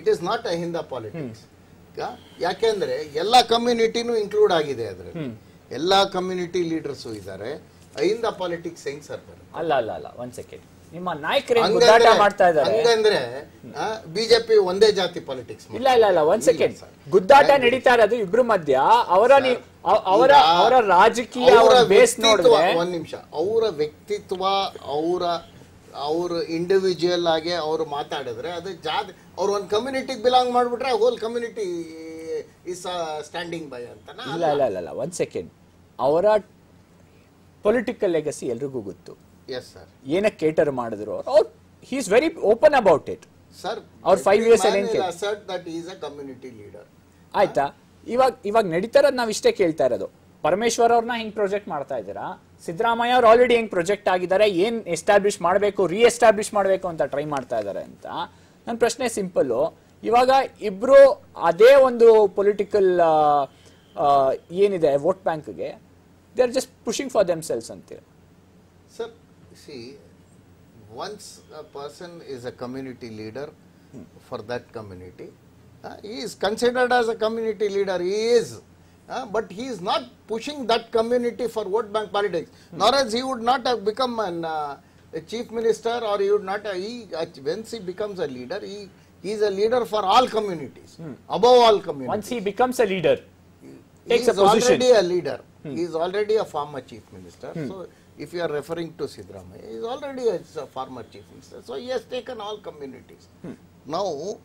it is not Ahinda politics ಯಾಕೆಂದ್ರೆ ಎಲ್ಲ ಕಮ್ಯುನಿಟಿನೂ ಇನ್ಕ್ಲೂಡ್ ಆಗಿದೆ ಅದ್ರ ಎಲ್ಲ ಕಮ್ಯುನಿಟಿ ಲೀಡರ್ಸು ಇದ್ದಾರೆ ಅಹಿಂದ ಪಾಲಿಟಿಕ್ಸ್ ಹೆಂಗ್ ಸರ್ ಅಲ್ಲ ಅಲ್ಲ ಅಲ್ಲ ಒಂದ್ ಸೆಕೆಂಡ್ ನಿಮ್ಮ ನಾಯಕರು ಗುದ್ದಾಟ ಮಾಡ್ತಾ ಇದ್ದಾರೆ ಅಂದ್ರೆ ಬಿಜೆಪಿ ಒಂದೇ ಜಾತಿ ಪಾಲಿಟಿಕ್ಸ್ ಇಲ್ಲ ಇಲ್ಲ ಇಲ್ಲ ಒಂದ್ ಸೆಕೆಂಡ್ ಗುದ್ದಾಟ ನಡೀತಾ ಇರೋದು ಇಬ್ರು ಮಧ್ಯ ಅವರ ಅವರ ಅವರ ರಾಜಕೀಯ ಅವರ ಬೇಸ್ ನೋಡಿದ್ರೆ ಒಂದ್ ನಿಮಿಷ ಅವರ ವ್ಯಕ್ತಿತ್ವ ಅವರ ಅವ್ರ ಇಂಡಿವಿಜುವಲ್ ಆಗಿ ಅವರು ಮಾತಾಡಿದ್ರೆ ಅದು ಜಾತಿ ಅವ್ರ ಒಂದ್ ಕಮ್ಯುನಿಟಿ ಬಿಲಾಂಗ್ ಮಾಡ್ಬಿಟ್ರೆ whole community is standing by ಅಂತ ಇಲ್ಲ ಇಲ್ಲ ಇಲ್ಲ ಒಂದ್ ಸೆಕೆಂಡ್ ಅವರ ಪೊಲಿಟಿಕಲ್ ಲೆಗಸಿ ಎಲ್ರಿಗೂ ಗೊತ್ತು ಏನ ಕೇಟರ್ ಮಾಡಿದ್ರು ಅವ್ರು very open about it sir ಅವ್ರು ಫೈವ್ ಇಯರ್ಸ್ ಕಮ್ಯುನಿಟಿ ಲೀಡರ್ ಆಯ್ತಾ ಇವಾಗ ಇವಾಗ ನಡೀತಾ ಇರೋದು ನಾವ್ ಇಷ್ಟೇ ಕೇಳ್ತಾ ಇರೋದು ಪರಮೇಶ್ವರ್ ಅವ್ರನ್ನ ಹೆಂಗ್ ಪ್ರೊಜೆಕ್ಟ್ ಮಾಡ್ತಾ ಇದ್ದೀರಾ ಸಿದ್ದರಾಮಯ್ಯ ಅವ್ರು ಆಲ್ರೆಡಿ ಹೆಂಗ್ ಪ್ರೊಜೆಕ್ಟ್ ಆಗಿದ್ದಾರೆ ಏನ್ ಎಸ್ಟಾಬ್ಲಿಷ್ ಮಾಡಬೇಕು ರೀ ಎಸ್ಟಾಬ್ಲಿಷ್ ಮಾಡಬೇಕು ಅಂತ ಟ್ರೈ ಮಾಡ್ತಾ ಇದ್ದಾರೆ ಅಂತ ನನ್ನ ಪ್ರಶ್ನೆ ಸಿಂಪಲ್ ಇವಾಗ ಇಬ್ರು ಅದೇ ಒಂದು ಪೊಲಿಟಿಕಲ್ ಏನಿದೆ ವೋಟ್ ಬ್ಯಾಂಕ್ಗೆ they are just pushing for themselves ಅಂತೀರಾ see, once a person is a community leader hmm. for that community, uh, he is considered as a community leader, he is. Uh, but he is not pushing that community for vote bank politics, hmm. nor as he would not have become an, uh, a chief minister or he would not, uh, he, once he becomes a leader, he, he is a leader for all communities, hmm. above all communities. Once he becomes a leader, he, takes he is a position. already a leader, hmm. he is already a former chief minister. Hmm. So, if you are referring to Sidramaya, he is already a, a former chief minister. So he has taken all communities. Hmm. Now,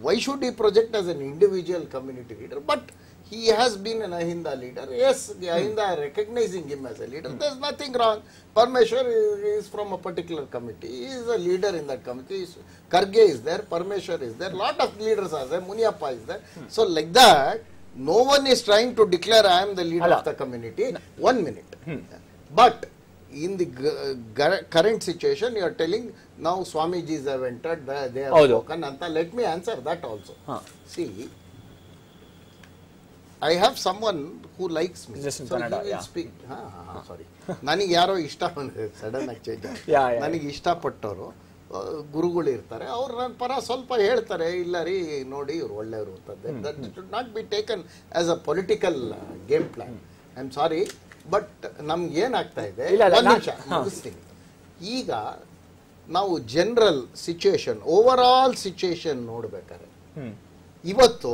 why should he project as an individual community leader? But he has been an Ahinda leader. Yes, the Ahinda hmm. are recognizing him as a leader. Hmm. There's nothing wrong. Parmeshwar is from a particular committee. He is a leader in that committee. Karge is there. Parmeshwar is there. Hmm. Lot of leaders are there. Muniappa is there. Hmm. So like that, no one is trying to declare I am the leader of the community. No. One minute. Hmm. But in the current situation you are telling now Swamijis ಅಂತ let they have spoken <laughs> oh, Anta. I have someone who likes me speak ನನಗೆ ಯಾರೋ ಇಷ್ಟ sudden ಆಗಿ change <laughs> ನನಗೆ ಇಷ್ಟಪಟ್ಟವರು ಗುರುಗಳು ಇರ್ತಾರೆ ಅವ್ರು ನನ್ನ ಪರ ಸ್ವಲ್ಪ ಹೇಳ್ತಾರೆ ಇಲ್ಲ ರೀ ನೋಡಿ ಇವ್ರು ಒಳ್ಳೆಯವರು ಅಂತ that should not be taken as a political game plan I am sorry but ನಮ್ಗೆ ಏನಾಗ್ತಾ ಇದೆ ಈಗ ನಾವು general situation overall situation ನೋಡ್ಬೇಕಾದ್ರೆ ಇವತ್ತು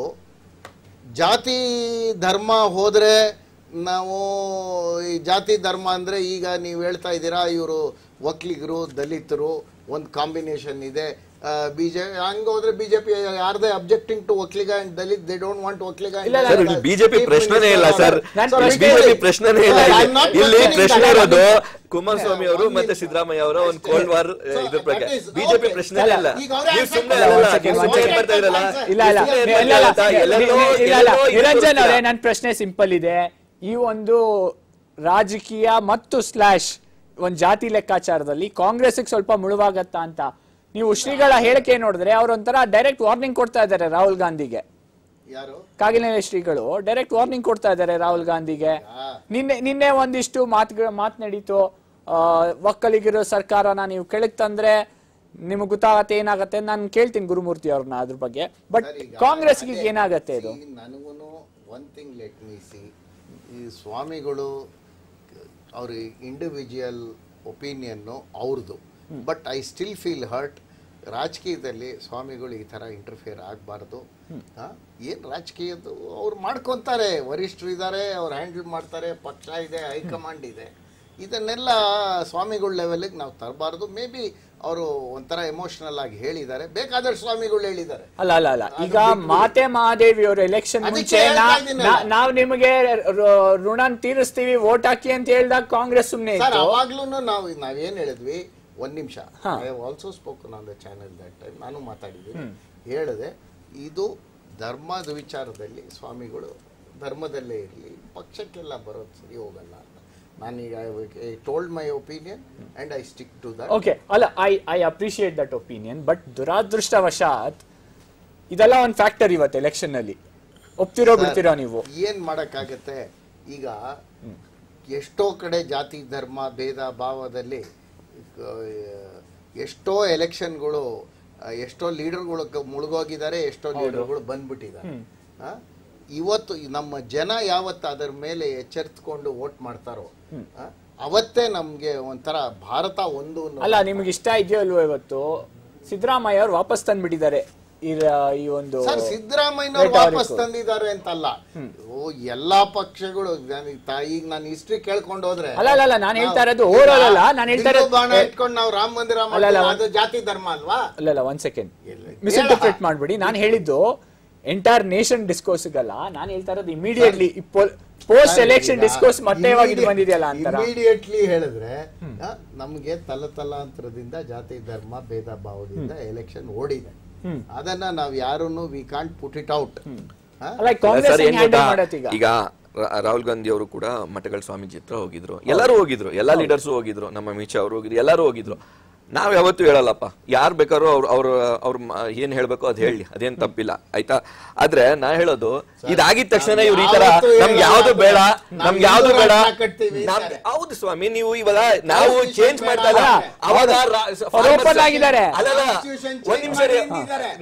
ಜಾತಿ ಧರ್ಮ ಹೋದರೆ ನಾವು ಈ ಜಾತಿ ಧರ್ಮ ಅಂದರೆ ಈಗ ನೀವು ಹೇಳ್ತಾ ಇದ್ದೀರಾ ಇವರು ಒಕ್ಕಲಿಗರು ದಲಿತರು ಒಂದು ಕಾಂಬಿನೇಷನ್ ಇದೆ ಬಿ ಜೆ ಹಂಗೋದ್ರೆ BJP are objecting to Vokkaliga and Dalit they don't want Vokkaliga BJP ಪ್ರಶ್ನೆನೇ ಇಲ್ಲ ಸರ್ ಬಿಜೆಪಿ ಪ್ರಶ್ನೆನೇ ಇಲ್ಲ ಇಲ್ಲಿ ಪ್ರಶ್ನೆ ಇರೋದು ಕುಮಾರಸ್ವಾಮಿ ಅವರು ಮತ್ತೆ ಸಿದ್ದರಾಮಯ್ಯ ಅವರು ಒಂದು ಕೋಲ್ಡ್ ವಾರ್ ಇದ್ರ ಬಗ್ಗೆ ಬಿಜೆಪಿ ಪ್ರಶ್ನೆ ಇಲ್ಲ ನೀವು ಸುಮ್ಮನೆ ಬರ್ತಾ ಇರಲ್ಲ ನಿರಂಜನ್ ಅವರೇ ನನ್ನ ಪ್ರಶ್ನೆ ಸಿಂಪಲ್ ಇದೆ ಈ ಒಂದು ರಾಜಕೀಯ ಮತ್ತು ಸ್ಲಾಶ್ ಒಂದು ಜಾತಿ ಲೆಕ್ಕಾಚಾರದಲ್ಲಿ ಕಾಂಗ್ರೆಸ್ಗೆ ಸ್ವಲ್ಪ ಮುಳುವಾಗತ್ತಾ ಅಂತ ನೀವು ಶ್ರೀಗಳ ಹೇಳಿಕೆ ನೋಡಿದ್ರೆ ಅವರೊಂಥರ ಡೈರೆಕ್ಟ್ ವಾರ್ನಿಂಗ್ ಕೊಡ್ತಾ ಇದ್ದಾರೆ ರಾಹುಲ್ ಗಾಂಧಿಗೆ ಕಾಗಿನೆಲೆ ಶ್ರೀಗಳು ಡೈರೆಕ್ಟ್ ವಾರ್ನಿಂಗ್ ಕೊಡ್ತಾ ಇದ್ದಾರೆ ರಾಹುಲ್ ಗಾಂಧಿಗೆ ನಿನ್ನೆ ನಿನ್ನೆ ಒಂದಿಷ್ಟು ಮಾತು ನಡೀತು ಒಕ್ಕಲಿಗಿರೋ ಸರ್ಕಾರನ ನೀವು ಕೆಳಗೆ ತಂದ್ರೆ ನಿಮಗೆ ಗೊತ್ತಾಗತ್ತೆ ಏನಾಗತ್ತೆ ನಾನು ಕೇಳ್ತೀನಿ ಗುರುಮೂರ್ತಿ ಅವ್ರನ್ನ ಅದ್ರ ಬಗ್ಗೆ ಬಟ್ ಕಾಂಗ್ರೆಸ್ ಏನಾಗತ್ತೆ ಇದು ಈ ಸ್ವಾಮಿಗಳು ಅವ್ರ ಇಂಡಿವಿಜುವಲ್ ಒಪಿನಿಯನ್ನು ಅವ್ರದ್ದು but I still feel hurt ರಾಜಕೀಯದಲ್ಲಿ ಸ್ವಾಮಿಗಳು ಈ ಥರ ಇಂಟರ್ಫಿಯರ್ ಆಗಬಾರ್ದು ಏನು ರಾಜಕೀಯದ್ದು ಅವ್ರು ಮಾಡ್ಕೊತಾರೆ ವರಿಷ್ಠರು ಇದ್ದಾರೆ ಅವ್ರು ಹ್ಯಾಂಡಲ್ ಮಾಡ್ತಾರೆ ಪಕ್ಷ ಇದೆ ಹೈಕಮಾಂಡ್ ಇದೆ ಇದನ್ನೆಲ್ಲ ಸ್ವಾಮಿಗಳ ಲೆವೆಲಿಗೆ ನಾವು ತರಬಾರ್ದು ಮೇ ಬಿ ಅವರು ಒಂಥರ ಎಮೋಷನಲ್ ಆಗಿ ಹೇಳಿದ್ದಾರೆ ಬೇಕಾದಷ್ಟು ಸ್ವಾಮಿಗಳು ಹೇಳಿದ್ದಾರೆ ಅಲ್ಲ ಅಲ್ಲ ಅಲ್ಲ ಈಗ ಮಾತೆ ಮಹಾದೇವಿ ಅವರು ಎಲೆಕ್ಷನ್ ಮುಂಚೆ ನಾವು ನಿಮಗೆ ಋಣ ತೀರಿಸ್ತೀವಿ ವೋಟ್ ಹಾಕಿ ಅಂತ ಹೇಳಿದಾಗ ಕಾಂಗ್ರೆಸ್ ಸುಮ್ಮನೆ ಅವಾಗ್ಲೂ ನಾವು ನಾವೇನ್ ಹೇಳಿದ್ವಿ ಒಂದು ನಿಮಿಷ I have also spoken on the channel that time ನಾನು ಮಾತಾಡಿದ್ದೀನಿ ಹೇಳಿದೆ ಇದು ಧರ್ಮದ ವಿಚಾರದಲ್ಲಿ ಸ್ವಾಮಿಗಳು ಧರ್ಮದಲ್ಲೇ ಇರಲಿ ಪಕ್ಷಕ್ಕೆಲ್ಲ ಬರೋದು ಸರಿ ಹೋಗಲ್ಲ ಅಂತ told my opinion and I stick to that okay ಅಲ್ಲ I I appreciate that opinion but ದುರಾದೃಷ್ಟವಶಾತ್ ಇದೆಲ್ಲ ಒಂದು ಫ್ಯಾಕ್ಟರ್ ಇವತ್ತು ಎಲೆಕ್ಷನ್ ಅಲ್ಲಿ ಒಪ್ತಿರೋ ಬಿಡ್ತಿರೋ ನೀವು ಏನ್ ಮಾಡಕ್ಕಾಗತ್ತೆ ಈಗ ಎಷ್ಟೋ ಕಡೆ ಜಾತಿ ಧರ್ಮ ಭೇದ ಭಾವದಲ್ಲಿ ಎಷ್ಟೋ ಎಲೆಕ್ಷನ್ಗಳು ಎಷ್ಟೋ ಲೀಡರ್ಗಳು ಮುಳುಗೋಗಿದ್ದಾರೆ ಎಷ್ಟೋ ಲೀಡರ್ಗಳು ಬಂದ್ಬಿಟ್ಟಿದ್ದಾರೆ ಇವತ್ತು ನಮ್ಮ ಜನ ಯಾವತ್ತ ಅದರ ಮೇಲೆ ಎಚ್ಚರಿಸ್ಕೊಂಡು ವೋಟ್ ಮಾಡ್ತಾರೋ ಅವತ್ತೇ ನಮ್ಗೆ ಒಂಥರ ಭಾರತ ಒಂದು ಅಲ್ಲ ನಿಮ್ಗೆ ಇಷ್ಟ ಇದೆಯೋ ಅಲ್ವೋ ಇವತ್ತು ಸಿದ್ದರಾಮಯ್ಯ ಅವರು ವಾಪಸ್ ತಂದ್ಬಿಟ್ಟಿದ್ದಾರೆ ಈ ಒಂದು ಸರ್ ಸಿದ್ದರಾಮಯ್ಯನವ್ರು ವಾಪಸ್ ತಂದಿದ್ದಾರೆ ಅಂತಲ್ಲ ಓ ಎಲ್ಲಾ ಪಕ್ಷಗಳು ಈಗ ನಾನು ಹಿಸ್ಟ್ರಿ ಕೇಳ್ಕೊಂಡು ಹೋದ್ರೆ ಅಲ್ಲ ಅಲ್ಲ ನಾನು ಹೇಳ್ತಾ ಇರೋದು ಓವರ್ ಅಲ್ಲ ನಾನು ಹೇಳ್ತಾ ಇರೋದು ಬಾಣ ನಾವು ರಾಮ ಮಂದಿರ ಅದು ಜಾತಿ ಧರ್ಮ ಅಲ್ವಾ ಅಲ್ಲ ಅಲ್ಲ ಒಂದ್ ಸೆಕೆಂಡ್ ಮಿಸ್ಇಂಟರ್ಪ್ರೇಟ್ ಮಾಡ್ಬಿಡಿ ನಾನು ಹೇಳಿದ್ದು ಎಂಟೈರ್ ನೇಷನ್ ಡಿಸ್ಕೋಸ್ ಗಲ್ಲ ನಾನು ಹೇಳ್ತಾ ಇರೋದು ಇಮಿಡಿಯೇಟ್ಲಿ ಪೋಸ್ಟ್ ಎಲೆಕ್ಷನ್ ಡಿಸ್ಕೋಸ್ ಮತ್ತೆ ಬಂದಿದೆಯಲ್ಲ ಅಂತ ಇಮಿಡಿಯೇಟ್ಲಿ ಹೇಳಿದ್ರೆ ನಮಗೆ ತಲತಲಾಂತರದಿಂದ ಜಾತಿ ಧರ್ಮ ಭೇದ ಭಾವದಿಂದ ಎಲೆಕ್ಷನ್ ಓಡಿದೆ ಅದನ್ನ ನಾವ್ ಯಾರನ್ನು we can't put it out ಈಗ ರಾಹುಲ್ ಗಾಂಧಿ ಅವರು ಕೂಡ ಮಠಗಳ ಸ್ವಾಮೀಜಿ ಹತ್ರ ಹೋಗಿದ್ರು ಎಲ್ಲರೂ ಹೋಗಿದ್ರು ಎಲ್ಲಾ ಲೀಡರ್ಸ್ ಹೋಗಿದ್ರು ನಮ್ಮ ಮೀಚಾ ಅವರು ಹೋಗಿದ್ರು ಎಲ್ಲರೂ ಹೋಗಿದ್ರು ನಾವು ಯಾವತ್ತೂ ಹೇಳಲ್ಲಪ್ಪ ಯಾರು ಬೇಕಾದ್ರೂ ಅವ್ರು ಅವ್ರ ಅವ್ರ ಏನು ಹೇಳಬೇಕು ಅದು ಹೇಳಿ ಅದೇನು ತಪ್ಪಿಲ್ಲ ಆಯ್ತಾ ಆದ್ರೆ ನಾ ಹೇಳೋದು ಇದಾಗಿದ ತಕ್ಷಣ ಇವ್ರು ಈ ತರ ನಮ್ಗೆ ಯಾವ್ದು ಬೇಡ ನಮ್ಗೆ ಯಾವ್ದು ಬೇಡ ಹೌದು ಸ್ವಾಮಿ ನೀವು ಇವಾಗ ನಾವು ಚೇಂಜ್ ಮಾಡ್ತಾ ಇಲ್ಲ ಅವಾಗ ಒಂದ್ ನಿಮಿಷ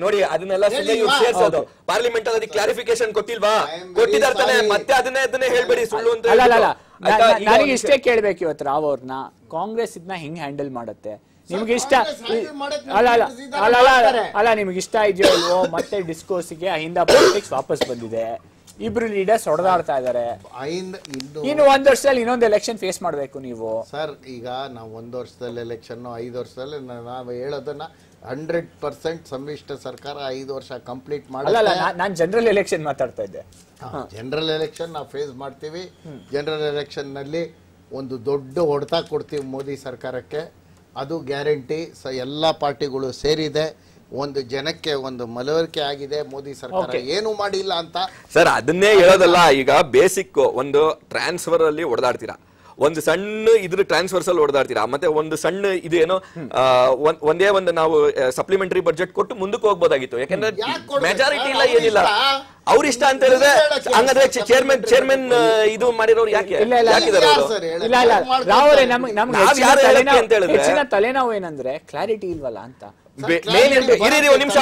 ನೋಡಿ ಅದನ್ನೆಲ್ಲ ಇವ್ರು ಸೇರ್ಸೋದು ಪಾರ್ಲಿಮೆಂಟ್ ಅಲ್ಲಿ ಕ್ಲಾರಿಫಿಕೇಶನ್ ಕೊಟ್ಟಿಲ್ವಾ ಕೊಟ್ಟಿದಾರ ತಾನೆ ಮತ್ತೆ ಅದನ್ನೇ ಅದನ್ನೇ ಹೇಳ್ಬೇಡಿ ಸುಳ್ಳು ಅಂತ ನನಗೆ ಇಷ್ಟೇ ಕೇಳ್ಬೇಕು ಇವತ್ತು ರಾವ್ ಅವ್ರನ್ನ ಕಾಂಗ್ರೆಸ್ ಇದನ್ನ ಹೆಂಗ್ ಹ್ಯಾಂಡಲ್ ಮಾಡುತ್ತೆ ನಿಮ್ಗೆ ಇಷ್ಟ ಅಲ್ಲ ಅಲ್ಲ ಅಲ್ಲ ಅಲ್ಲ ಅಲ್ಲ ನಿಮ್ಗೆ ಇಷ್ಟ ಇದೆಯೋ ಮತ್ತೆ ಡಿಸ್ಕೋಸ್ಗೆ ಅಹಿಂದ ಪಾಲಿಟಿಕ್ಸ್ ವಾಪಸ್ ಬಂದಿದೆ ಇಬ್ರು ಲೀಡರ್ಸ್ ಹೊಡೆದಾಡ್ತಾ ಇದಾರೆ ಇನ್ನು ಒಂದ್ ವರ್ಷದಲ್ಲಿ ಇನ್ನೊಂದು ಎಲೆಕ್ಷನ್ ಫೇಸ್ ಮಾಡಬೇಕು ನೀವು ಸರ್ ಈಗ ನಾವು ಒಂದ್ ವರ್ಷದಲ್ಲಿ ಎಲೆಕ್ಷನ್ ಐದು ವರ್ಷದಲ್ಲಿ ನಾವು ಹೇಳೋದನ್ನ ಹಂಡ್ರೆಡ್ ಪರ್ಸೆಂಟ್ ಸಮ್ಮಿಶ್ರ ಸರ್ಕಾರ ಐದು ವರ್ಷ ಕಂಪ್ಲೀಟ್ ಮಾಡಲ್ಲ ನಾನು ಜನರಲ್ ಎಲೆಕ್ಷನ್ ಮಾತಾಡ್ತಾ ಇದ್ದೆ ಜನರಲ್ ಎಲೆಕ್ಷನ್ ನಾವು ಫೇಸ್ ಮಾಡ್ತೀವಿ ಜನರಲ್ ಎಲೆಕ್ಷನ್ ನಲ್ಲಿ ಒಂದು ದೊಡ್ಡ ಹೊಡೆತ ಕೊಡ್ತೀವಿ ಮೋದಿ ಸರ್ಕಾರಕ್ಕೆ ಅದು ಗ್ಯಾರಂಟಿ ಸ ಎಲ್ಲ ಪಾರ್ಟಿಗಳು ಸೇರಿದೆ ಒಂದು ಜನಕ್ಕೆ ಒಂದು ಮಲವರಿಕೆ ಆಗಿದೆ ಮೋದಿ ಸರ್ಕಾರ ಏನು ಮಾಡಿಲ್ಲ ಅಂತ ಸರ್ ಅದನ್ನೇ ಹೇಳೋದಲ್ಲ ಈಗ ಬೇಸಿಕ್ ಒಂದು ಟ್ರಾನ್ಸ್ಫರ್ ಅಲ್ಲಿ ಹೊಡೆದಾಡ್ತೀರಾ ಒಂದು ಸಣ್ಣ ಇದ್ರ ಟ್ರಾನ್ಸ್ಫರ್ಸಲ್ ಓಡಾಡ್ತೀರಾ ಮತ್ತೆ ಒಂದು ಸಣ್ಣ ಇದು ಏನೋ ಒಂದೇ ಒಂದು ನಾವು ಸಪ್ಲಿಮೆಂಟರಿ ಬಜೆಟ್ ಕೊಟ್ಟು ಮುಂದಕ್ಕೆ ಹೋಗ್ಬೋದಾಗಿತ್ತು ಯಾಕಂದ್ರೆ ಮೆಜಾರಿಟಿ ಇಲ್ಲ ಏನಿಲ್ಲ ಅವ್ರ ಇಷ್ಟ ಅಂತ ಹೇಳಿದ್ರೆ ಹಂಗಂದ್ರೆ ಚೇರ್ಮನ್ ಚೇರ್ಮನ್ ಇದು ಮಾಡಿರೋರು ಯಾಕೆ ಹೆಚ್ಚಿನ ತಲೆನೋವು ಏನಂದ್ರೆ ಕ್ಲಾರಿಟಿ ಇಲ್ವಲ್ಲ ಅಂತ ಒಂದ್ ನಿಮಿಷ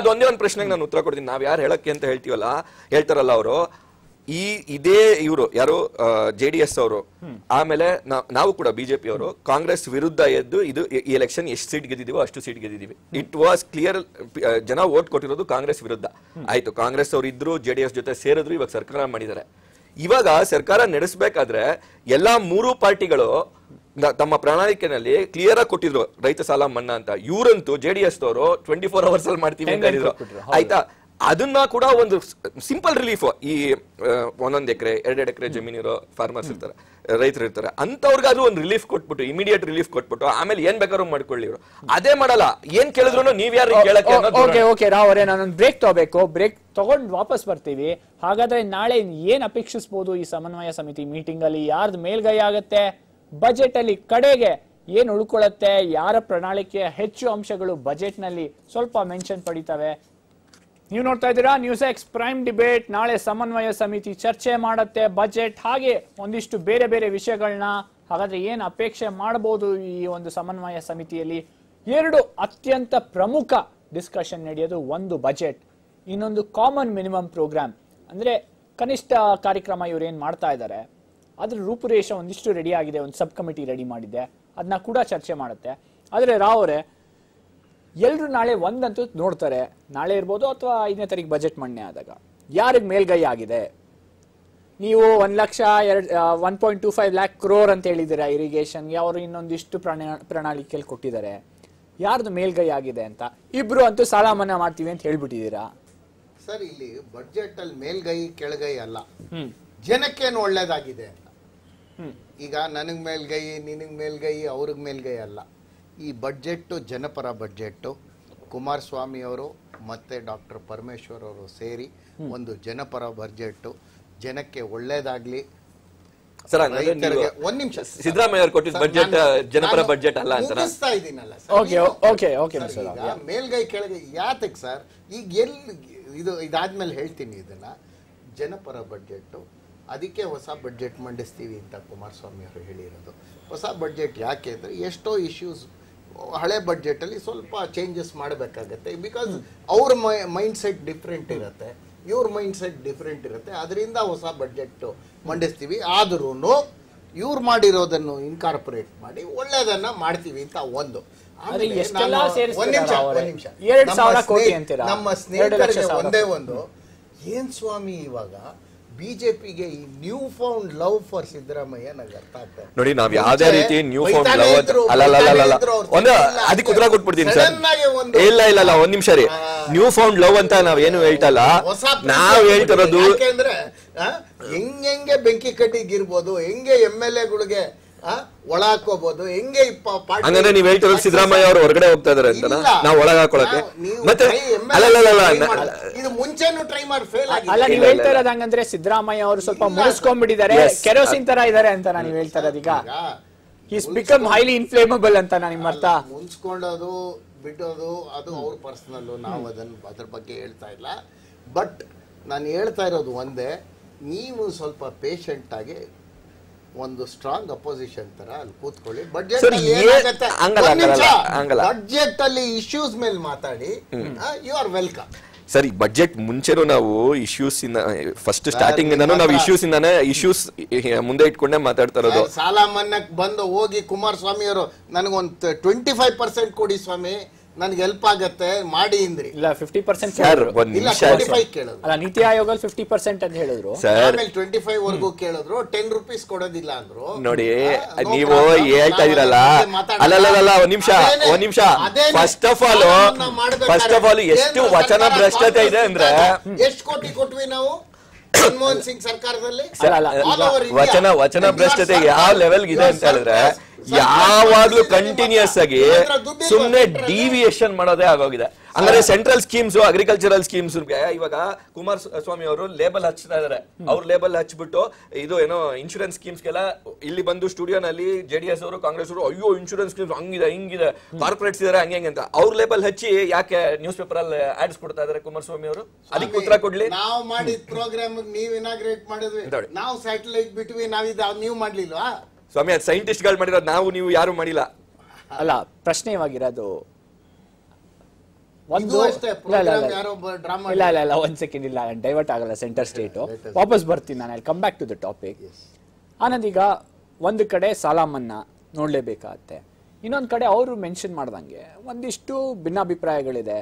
ಅದೊಂದೇ ಒಂದು ಪ್ರಶ್ನೆಗೆ ನಾನು ಉತ್ತರ ಕೊಡ್ತೀನಿ ನಾವ್ ಯಾರು ಹೇಳಕ್ಕೆ ಅಂತ ಹೇಳ್ತೀವಲ್ಲ ಹೇಳ್ತಾರಲ್ಲ ಅವರು ಈ ಇದೇ ಇವರು ಯಾರು ಜೆ ಡಿ ಎಸ್ ಅವರು ಆಮೇಲೆ ನಾವು ಕೂಡ ಬಿಜೆಪಿ ಅವರು ಕಾಂಗ್ರೆಸ್ ವಿರುದ್ಧ ಎದ್ದು ಇದು ಈ ಎಲೆಕ್ಷನ್ ಎಷ್ಟು ಸೀಟ್ ಗೆದ್ದಿದೀವೋ ಅಷ್ಟು ಸೀಟ್ ಗೆದ್ದಿದೀವಿ ಇಟ್ ವಾಸ್ ಕ್ಲಿಯರ್ ಜನ ಓಟ್ ಕೊಟ್ಟಿರೋದು ಕಾಂಗ್ರೆಸ್ ವಿರುದ್ಧ ಆಯ್ತು ಕಾಂಗ್ರೆಸ್ ಅವರು ಇದ್ರು ಜೆ ಡಿ ಎಸ್ ಜೊತೆ ಸೇರಿದ್ರು ಇವಾಗ ಸರ್ಕಾರ ಮಾಡಿದ್ದಾರೆ ಇವಾಗ ಸರ್ಕಾರ ನಡೆಸಬೇಕಾದ್ರೆ ಎಲ್ಲಾ ಮೂರು ಪಾರ್ಟಿಗಳು ತಮ್ಮ ಪ್ರಣಾಳಿಕೆನಲ್ಲಿ ಕ್ಲಿಯರ್ ಆಗಿ ಕೊಟ್ಟಿದ್ರು ರೈತ ಸಾಲ ಮನ್ನಾ ಅಂತ ಇವರಂತೂ ಜೆಡಿಎಸ್ ಅವರು ಟ್ವೆಂಟಿ ಫೋರ್ ಅವರ್ಸ್ ಅಲ್ಲಿ ಮಾಡ್ತೀವಿ ಅಂತ ಆಯ್ತಾ ಅದನ್ನ ಕೂಡ ಒಂದು ಸಿಂಪಲ್ ರಿಲೀಫ್ ಈ ಒಂದೊಂದು ಎಕರೆ ಎರಡೆರಡು ಎಕರೆ ಜಮೀನಿರೋ ಫಾರ್ಮರ್ಸ್ ಇರ್ತಾರೆ ರೈತರು ಇರ್ತಾರೆ ಅದು ಒಂದು ರಿಲೀಫ್ ಕೊಟ್ಬಿಟ್ಟು ಇಮಿಡಿಯೇಟ್ ರಿಲೀಫ್ ಕೊಟ್ಬಿಟ್ಟು ಆಮೇಲೆ ಏನ್ ಬೇಕಾದ್ರೂ ಮಾಡ್ಕೊಳ್ಳಿ ಇವರು ಅದೇ ಮಾಡಲ್ಲ ಏನ್ ಕೇಳಿದ್ರು ನೀವ್ ಯಾರು ಕೇಳಕ್ಕೆ ಓಕೆ ಓಕೆ ರಾವ್ ಅವರೇ ನಾನೊಂದು ಬ್ರೇಕ್ ತಗೋಬೇಕು ಬ್ರೇಕ್ ತಗೊಂಡ್ ವಾಪಸ್ ಬರ್ತೀವಿ ಹಾಗಾದ್ರೆ ನಾಳೆ ಏನ್ ಅಪೇಕ್ಷಿಸಬಹುದು ಈ ಸಮನ್ವಯ ಸಮಿತಿ ಮೀಟಿಂಗ್ ಅಲ್ಲಿ ಯಾರ್ದು ಮೇಲ್ಗೈ ಆಗತ್ತೆ ಬಜೆಟ್ ಅಲ್ಲಿ ಕಡೆಗೆ ಏನ್ ಉಳ್ಕೊಳ್ಳುತ್ತೆ ಯಾರ ಪ್ರಣಾಳಿಕೆಯ ಹೆಚ್ಚು ಅಂಶಗಳು ಬಜೆಟ್ ನಲ್ಲಿ ಸ್ವಲ್ಪ ಮೆನ್ಷನ್ ಪಡಿತವೆ ನೀವು ನೋಡ್ತಾ ಇದ್ದೀರಾ ನ್ಯೂಸ್ ಎಕ್ಸ್ ಪ್ರೈಮ್ ಡಿಬೇಟ್ ನಾಳೆ ಸಮನ್ವಯ ಸಮಿತಿ ಚರ್ಚೆ ಮಾಡುತ್ತೆ ಬಜೆಟ್ ಹಾಗೆ ಒಂದಿಷ್ಟು ಬೇರೆ ಬೇರೆ ವಿಷಯಗಳನ್ನ ಹಾಗಾದ್ರೆ ಏನು ಅಪೇಕ್ಷೆ ಮಾಡಬಹುದು ಈ ಒಂದು ಸಮನ್ವಯ ಸಮಿತಿಯಲ್ಲಿ ಎರಡು ಅತ್ಯಂತ ಪ್ರಮುಖ ಡಿಸ್ಕಷನ್ ನಡೆಯೋದು ಒಂದು ಬಜೆಟ್ ಇನ್ನೊಂದು ಕಾಮನ್ ಮಿನಿಮಮ್ ಪ್ರೋಗ್ರಾಮ್ ಅಂದ್ರೆ ಕನಿಷ್ಠ ಕಾರ್ಯಕ್ರಮ ಇವ್ರು ಏನು ಮಾಡ್ತಾ ಇದ್ದಾರೆ ಅದ್ರ ರೂಪುರೇಷ ಒಂದಿಷ್ಟು ರೆಡಿ ಆಗಿದೆ ಒಂದು ಸಬ್ ಕಮಿಟಿ ರೆಡಿ ಮಾಡಿದೆ ಅದನ್ನ ಕೂಡ ಚರ್ಚೆ ಮಾಡುತ್ತೆ ಆದರೆ ರಾವ್ ಎಲ್ಲರೂ ನಾಳೆ ಒಂದಂತೂ ನೋಡ್ತಾರೆ ನಾಳೆ ಇರ್ಬೋದು ಅಥವಾ ಐದನೇ ತಾರೀಕು ಬಜೆಟ್ ಮಣ್ಣೆ ಆದಾಗ ಯಾರಿಗೆ ಮೇಲ್ಗೈ ಆಗಿದೆ ನೀವು ಒಂದು ಲಕ್ಷ ಎರಡು one point two five lakh crore ಅಂತ ಹೇಳಿದ್ದೀರಾ ಇರಿಗೇಷನ್ಗೆ ಅವರು ಇನ್ನೊಂದಿಷ್ಟು ಪ್ರಣಾ ಪ್ರಣಾಳಿಕೆಯಲ್ಲಿ ಕೊಟ್ಟಿದ್ದಾರೆ ಯಾರ್ದು ಮೇಲ್ಗೈ ಆಗಿದೆ ಅಂತ ಇಬ್ರು ಅಂತೂ ಸಾಲ ಮನ್ನಾ ಮಾಡ್ತೀವಿ ಅಂತ ಹೇಳ್ಬಿಟ್ಟಿದ್ದೀರಾ ಸರ್ ಇಲ್ಲಿ ಬಜೆಟ್ ಅಲ್ಲಿ ಮೇಲ್ಗೈ ಕೆಳಗೈ ಅಲ್ಲ ಜನಕ್ಕೇನು ಒಳ್ಳೇದಾಗಿದೆ ಈಗ ನನಗ್ ಮೇಲ್ಗೈ ನಿನಗ್ ಮೇಲ್ಗೈ ಅವ್ರಿಗೆ ಮೇಲ್ಗೈ ಅಲ್ಲ ಈ ಬಡ್ಜೆಟ್ಟು ಜನಪರ ಬಡ್ಜೆಟ್ಟು ಕುಮಾರಸ್ವಾಮಿ ಅವರು ಮತ್ತು ಡಾಕ್ಟರ್ ಪರಮೇಶ್ವರ್ ಅವರು ಸೇರಿ ಒಂದು ಜನಪರ ಬಡ್ಜೆಟ್ಟು ಜನಕ್ಕೆ ಒಳ್ಳೇದಾಗಲಿ ಸರ್ ಒಂದ್ ನಿಮಿಷ ಸಿದ್ದರಾಮಯ್ಯ ಅವರು ಜನಪರ ಅಲ್ಲ ಅಂತ ಮೇಲ್ಗೈ ಕೆಳಗೆ ಯಾತಕ್ ಸರ್ ಈಗ ಎಲ್ಲಿ ಇದು ಇದಾದ್ಮೇಲೆ ಹೇಳ್ತೀನಿ ಇದನ್ನ ಜನಪರ ಬಡ್ಜೆಟ್ ಅದಕ್ಕೆ ಹೊಸ ಬಡ್ಜೆಟ್ ಮಂಡಿಸ್ತೀವಿ ಅಂತ ಕುಮಾರಸ್ವಾಮಿ ಅವರು ಹೇಳಿರೋದು ಹೊಸ ಬಡ್ಜೆಟ್ ಯಾಕೆ ಅಂದ್ರೆ ಎಷ್ಟೋ ಇಶ್ಯೂಸ್ ಹಳೆ ಅಲ್ಲಿ ಸ್ವಲ್ಪ ಚೇಂಜಸ್ ಮಾಡಬೇಕಾಗತ್ತೆ ಬಿಕಾಸ್ ಅವ್ರ ಮೈಂಡ್ ಸೆಟ್ ಡಿಫ್ರೆಂಟ್ ಇರುತ್ತೆ ಇವ್ರ ಮೈಂಡ್ ಸೆಟ್ ಡಿಫ್ರೆಂಟ್ ಇರುತ್ತೆ ಅದರಿಂದ ಹೊಸ ಬಡ್ಜೆಟ್ ಮಂಡಿಸ್ತೀವಿ ಆದ್ರೂ ಇವ್ರು ಮಾಡಿರೋದನ್ನು ಇನ್ಕಾರ್ಪೊರೇಟ್ ಮಾಡಿ ಒಳ್ಳೇದನ್ನ ಮಾಡ್ತೀವಿ ಅಂತ ಒಂದು ನಮ್ಮ ಸ್ನೇಹಿತರಿಗೆ ಒಂದೇ ಒಂದು ಏನ್ ಸ್ವಾಮಿ ಇವಾಗ ಬಿಜೆಪಿಗೆ ಈ new found love for Siddaramaiah ನನಗೆ ಅರ್ಥ ಆಗ್ತದೆ ನೋಡಿ ನಾವು ಯಾವುದೇ ರೀತಿ ನ್ಯೂ ಫೌಂಡ್ ಲವ್ ಅಲ್ಲ ಒಂದ ಅದಕ್ಕೆ ಉತ್ತರ ಕೊಟ್ಬಿಡ್ತೀನಿ ಸರ್ ಇಲ್ಲ ಇಲ್ಲ ಇಲ್ಲ ಒಂದ್ ನಿಮಿಷ ರೀ ನ್ಯೂ ಫೌಂಡ್ ಲವ್ ಅಂತ ನಾವ್ ಏನು ಹೇಳ್ತಲ್ಲ ನಾವ್ ಹೇಳ್ತಿರೋದು ಹೆಂಗೆ ಬೆಂಕಿ ಇರ್ಬೋದು ಹೆಂಗೆ ಎಂ ಎಲ್ ಎಗಳಿಗೆ ಒಳ ಹಾಕೋಬಹುದು ಹೆಂಗೆ ಹಂಗಂದ್ರೆ ನೀವ್ ಹೇಳ್ತಿರೋ ಸಿದ್ದರಾಮಯ್ಯ ಅವರು ಹೊರಗಡೆ ಹೋಗ್ತಾ ಇದಾರೆ ಅಂತ ನಾವು ಒಳಗ ಹಾಕೊಳಕ್ಕೆ ಮತ್ತೆ ಇದು ಮುಂಚೆನೂ ಟ್ರೈ ಮಾಡಿ ಫೇಲ್ ಅಲ್ಲ ನೀವ್ ಹೇಳ್ತಾ ಇರೋದು ಹಂಗಂದ್ರೆ ಸಿದ್ದರಾಮಯ್ಯ ಅವರು ಸ್ವಲ್ಪ ಮುಗಿಸ್ಕೊಂಡ್ಬಿಟ್ಟಿದ್ದಾರೆ ಕೆರೋಸಿನ್ ತರ ಇದಾರೆ ಅಂತ ನಾನು ಹೇಳ್ತಾ ಈಗ ಈಸ್ ಬಿಕಮ್ ಹೈಲಿ ಇನ್ಫ್ಲೇಮಬಲ್ ಅಂತ ನಾನು ನಿಮ್ಮ ಅರ್ಥ ಮುಂಚ್ಕೊಂಡೋದು ಬಿಡೋದು ಅದು ಅವ್ರ ಪರ್ಸನಲ್ ನಾವು ಅದನ್ನ ಅದ್ರ ಬಗ್ಗೆ ಹೇಳ್ತಾ ಇಲ್ಲ ಬಟ್ ನಾನು ಹೇಳ್ತಾ ಇರೋದು ಒಂದೇ ನೀವು ಸ್ವಲ್ಪ ಪೇಷಂಟ್ ಆಗಿ ಒಂದು ಸ್ಟ್ರಾಂಗ್ ಅಪೋಸಿಷನ್ ತರ ಅಲ್ಲಿ ಕೂತ್ಕೊಳ್ಳಿ ಬಜೆಟ್ ಬಜೆಟ್ ಅಲ್ಲಿ ಇಶ್ಯೂಸ್ ಮೇಲೆ ಮಾತಾಡಿ ಯು ಆರ್ ವೆಲ್ಕಮ್ ಸರಿ ಬಜೆಟ್ ಮುಂಚೆನೂ ನಾವು ಇಶ್ಯೂಸ್ ಇಂದ ಫಸ್ಟ್ ಸ್ಟಾರ್ಟಿಂಗ್ ಇಂದಾನು ನಾವು ಇಶ್ಯೂಸ್ ಇಂದಾನೆ ಇಶ್ಯೂಸ್ ಮುಂದೆ ಇಟ್ಕೊಂಡೆ ಮಾತಾಡ್ತಾ ಇರೋದು ಸಾಲ ಮನ್ನಾಕ್ ಬಂದು ಹೋಗಿ ಕುಮಾರಸ್ವಾಮಿ ಅವರು ನನಗೊಂದು ಟ್ವೆಂಟಿ ಫೈವ್ ಪರ್ಸೆಂಟ್ ಕೊಡಿ ಸ್ವಾಮಿ ನನ್ಗೆ ಹೆಲ್ಪ್ ಆಗತ್ತೆ ಮಾಡಿ ಇಂದ್ರಿ ಇಲ್ಲ ಫಿಫ್ಟಿ ಪರ್ಸೆಂಟ್ ಸರ್ ಒಂದ್ ನಿಮಿಷ ಅಲ್ಲ ನೀತಿ ಆಯೋಗ ಫಿಫ್ಟಿ ಪರ್ಸೆಂಟ್ ಅಂತ ಹೇಳಿದ್ರು ಟ್ವೆಂಟಿ ಫೈವ್ ವರ್ಗೂ ಕೇಳಿದ್ರು ಟೆನ್ ರುಪೀಸ್ ಕೊಡೋದಿಲ್ಲ ಅಂದ್ರು ನೋಡಿ ನೀವು ಹೇಳ್ತಾ ಇದೀರಲ್ಲ ಅಲ್ಲಲ್ಲ ಒಂದ್ ನಿಮಿಷ ಒಂದ್ ನಿಮಿಷ first of all first of all ಎಷ್ಟು ವಚನ ಭ್ರಷ್ಟತೆ ಇದೆ ಅಂದ್ರೆ ಎಷ್ಟು ಕೋಟಿ ಕೊಟ್ವಿ ನಾವು ಮನ್ಮೋಹನ್ ಸಿಂಗ್ ಸರ್ಕಾರದಲ್ಲಿ ವಚನ ವಚನ ಭ್ರಷ್ಟತೆ ಯಾವ ಲೆವೆಲ್ ಇದೆ ಅಂತ ಹೇಳಿದ್ರೆ ಯಾವಾಗ್ಲೂ ಕಂಟಿನ್ಯೂಸ್ ಆಗಿ ಸುಮ್ನೆ ಡಿವಿಯೇಷನ್ ಮಾಡೋದೇ ಆಗೋಗಿದೆ ಅಂದ್ರೆ ಸೆಂಟ್ರಲ್ ಸ್ಕೀಮ್ಸ್ ಅಗ್ರಿಕಲ್ಚರಲ್ ಸ್ಕೀಮ್ಸ್ ಇವಾಗ ಕುಮಾರ್ ಸ್ವಾಮಿ ಅವರು ಲೇಬಲ್ ಹಚ್ತಾ ಇದಾರೆ ಅವ್ರ ಲೇಬಲ್ ಹಚ್ಬಿಟ್ಟು ಇದು ಏನೋ ಇನ್ಶೂರೆನ್ಸ್ ಸ್ಕೀಮ್ಸ್ ಗೆಲ್ಲ ಇಲ್ಲಿ ಬಂದು ಸ್ಟುಡಿಯೋನಲ್ಲಿ ಜೆಡಿಎಸ್ ಅವರು ಕಾಂಗ್ರೆಸ್ ಅವರು ಅಯ್ಯೋ ಇನ್ಶೂರೆನ್ಸ್ ಸ್ಕೀಮ್ಸ್ ಹಂಗಿದೆ ಹಿಂಗಿದೆ ಕಾರ್ಪೊರೇಟ್ಸ್ ಇದಾರೆ ಹಂಗೆ ಅಂತ ಅವ್ರ ಲೇಬಲ್ ಹಚ್ಚಿ ಯಾಕೆ ನ್ಯೂಸ್ ಪೇಪರ್ ಅಲ್ಲಿ ಆಡ್ಸ್ ಕೊಡ್ತಾ ಇದಾರೆ ಸ್ವಾಮಿ ಅವರು ಅದಕ್ಕೆ ಉತ್ತರ ಕೊಡ್ಲಿ ನಾವು ಮಾಡಿದ ಪ್ರೋಗ್ರಾಮ್ ನೀವು ಇನಾಗ್ರೇಟ್ ಮಾಡಿದ್ವಿ ನಾವು ಸ್ಯಾಟಲೈಟ್ ಬಿಟ್ವಿ ನಾವಿದ ನೀವು ಮಾಡ್ಲಿಲ್ವಾ ಸ್ವಾಮಿ ಅದು ಸೈಂಟಿಸ್ಟ್ ಗಳು ಮಾಡಿರೋದು ನಾವು ನೀವು ಯಾರು ಮಾಡಿಲ್ಲ ಅಲ್ಲ ಪ್ರಶ್ನೆ ಇವಾಗಿರೋದು ಒಂದು ಇಲ್ಲ ಇಲ್ಲ ಇಲ್ಲ ಒಂದ್ ಸೆಕೆಂಡ್ ಇಲ್ಲ ಡೈವರ್ಟ್ ಆಗಲ್ಲ ಸೆಂಟರ್ ಸ್ಟೇಟು ವಾಪಸ್ ಬರ್ತೀನಿ ನಾನು ಅಲ್ಲಿ come back to the topic Anand ಈಗ ಒಂದು ಕಡೆ ಸಾಲ ಮನ್ನಾ ನೋಡಲೇಬೇಕಾಗತ್ತೆ ಇನ್ನೊಂದು ಕಡೆ ಅವರು ಮೆನ್ಷನ್ ಮಾಡ್ದಂಗೆ ಒಂದಿಷ್ಟು ಭಿನ್ನಾಭಿಪ್ರಾಯಗಳಿದೆ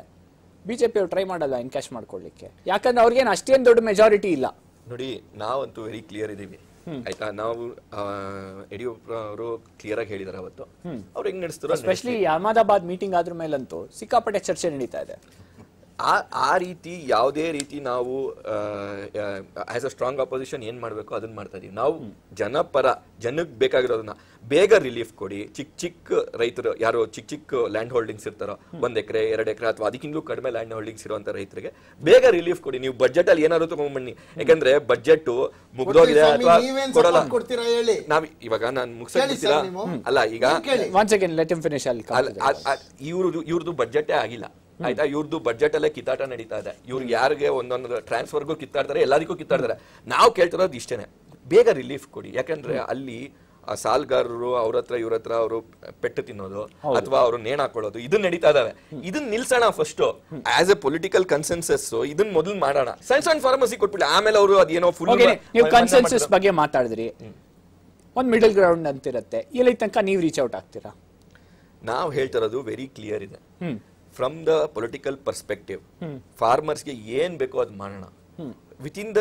ಬಿ ಜೆ ಪಿಯವ್ರು ಟ್ರೈ ಮಾಡಲ್ಲ ಇನ್ಕ್ಯಾಶ್ ಮಾಡ್ಕೊಳ್ಳಿಕ್ಕೆ ಯಾಕಂದ್ರೆ ಅವ್ರಿಗೇನು ಅಷ್ಟೇನು ದೊಡ್ಡ ಮೆಜಾರಿಟಿ ಇಲ್ಲ ನೋಡಿ ನಾವಂತೂ ವೆರಿ ಕ್ಲಿಯರ್ ಇದ್ದೀವಿ ಆಯ್ತಾ ನಾವು ಯಡಿಯೂರಪ್ಪ ಅವರು ಕ್ಲಿಯರ್ ಆಗಿ ಹೇಳಿದಾರೆ ಅವತ್ತು ಅವ್ರು ಹೆಂಗ್ ನಡೆಸ್ತಾರೆ ಸ್ಪೆಷಲಿ ಅಹಮದಾಬಾದ್ ಮೀಟಿಂಗ್ ಆದ್ರ ಮೇಲಂತೂ ಸಿಕ್ಕಾಪಟ್ಟೆ ಚರ್ಚೆ ನಡೀತಾ ಇದೆ ಆ ಆ ರೀತಿ ಯಾವುದೇ ರೀತಿ ನಾವು ಆಸ್ ಅ ಸ್ಟ್ರಾಂಗ್ ಅಪೋಸಿಷನ್ ಏನು ಮಾಡಬೇಕು ಅದನ್ನು ಮಾಡ್ತಾ ಇದೀವಿ ನಾವು ಜನಪರ ಜನಕ್ಕೆ ಬೇಕಾಗಿರೋದನ್ನ ಬೇಗ ರಿಲೀಫ್ ಕೊಡಿ ಚಿಕ್ಕ ಚಿಕ್ಕ ರೈತರು ಯಾರು ಚಿಕ್ಕ ಚಿಕ್ಕ ಲ್ಯಾಂಡ್ ಹೋಲ್ಡಿಂಗ್ಸ್ ಇರ್ತಾರೋ ಒಂದು ಎಕರೆ ಎರಡು ಎಕರೆ ಅಥವಾ ಅದಕ್ಕಿಂತಲೂ ಕಡಿಮೆ ಲ್ಯಾಂಡ್ ಹೋಲ್ಡಿಂಗ್ಸ್ ಇರುವಂತ ರೈತರಿಗೆ ಬೇಗ ರಿಲೀಫ್ ಕೊಡಿ ನೀವು ಬಜೆಟ್ ಅಲ್ಲಿ ಏನಾದ್ರು ತಗೊಂಡ್ಬನ್ನಿ ಯಾಕಂದ್ರೆ ಬಜೆಟ್ ಮುಗ್ದೋಗಿದೆ ಅಥವಾ ಕೊಡಲ್ಲ ನಾವು ಇವಾಗ ನಾನು ಮುಗಿಸ್ತೀರಾ ಅಲ್ಲ ಈಗ ಇವ್ರದ್ದು ಇವ್ರದ್ದು ಬಜೆಟೇ ಆಗಿಲ್ಲ ಆಯ್ತಾ ಇವ್ರದ್ದು ಬಜೆಟ್ ಅಲ್ಲೇ ಕಿತ್ತಾಟ ನಡೀತಾ ಇದೆ ಇವ್ರಿಗೆ ಯಾರಿಗೆ ಒಂದೊಂದು ಟ್ರಾನ್ಸ್ಫರ್ಗೂ ಕಿತ್ತಾಡ್ತಾರೆ ಎಲ್ಲದಕ್ಕೂ ಕಿತ್ತಾಡ್ತಾರೆ ನಾವು ಕೇಳ್ತಿರೋದು ಇಷ್ಟೇ ಬೇಗ ರಿಲೀಫ್ ಕೊಡಿ ಯಾಕಂದ್ರೆ ಅಲ್ಲಿ ಆ ಸಾಲ್ಗಾರರು ಅವ್ರ ಹತ್ರ ಇವ್ರ ಹತ್ರ ಅವರು ಪೆಟ್ಟು ತಿನ್ನೋದು ಅಥವಾ ಅವರು ನೇಣ ಹಾಕೊಳ್ಳೋದು ಇದನ್ನ ನಡೀತಾ ಇದಾವೆ ಇದನ್ನ ನಿಲ್ಸೋಣ first as a political consensus ಇದನ್ನ ಮೊದಲು ಮಾಡೋಣ ಸೈನ್ಸ್ ಅಂಡ್ ಫಾರ್ಮಸಿ ಕೊಟ್ಬಿಟ್ಟು ಆಮೇಲೆ ಅವರು ಅದೇನೋ ಫುಲ್ ನೀವು ಕನ್ಸೆನ್ಸಸ್ ಬಗ್ಗೆ ಮಾತಾಡಿದ್ರಿ ಒಂದು ಮಿಡಲ್ ಗ್ರೌಂಡ್ ಅಂತಿರತ್ತೆ ಇಲ್ಲಿ ತನಕ ನೀವು ರೀಚ್ ಔಟ್ ಆಗ್ತೀರಾ ನಾವು ಹೇಳ್ತಿರೋದು ವೆರಿ ಕ್ಲಿಯರ್ ಇದೆ ಫ್ರಮ್ ದ ಪೊಲಿಟಿಕಲ್ ಪರ್ಸ್ಪೆಕ್ಟಿವ್ ಫಾರ್ಮರ್ಸ್ಗೆ ಏನ್ ಬೇಕೋ ಅದು ಮಾಡೋಣ ವಿತಿನ್ ದ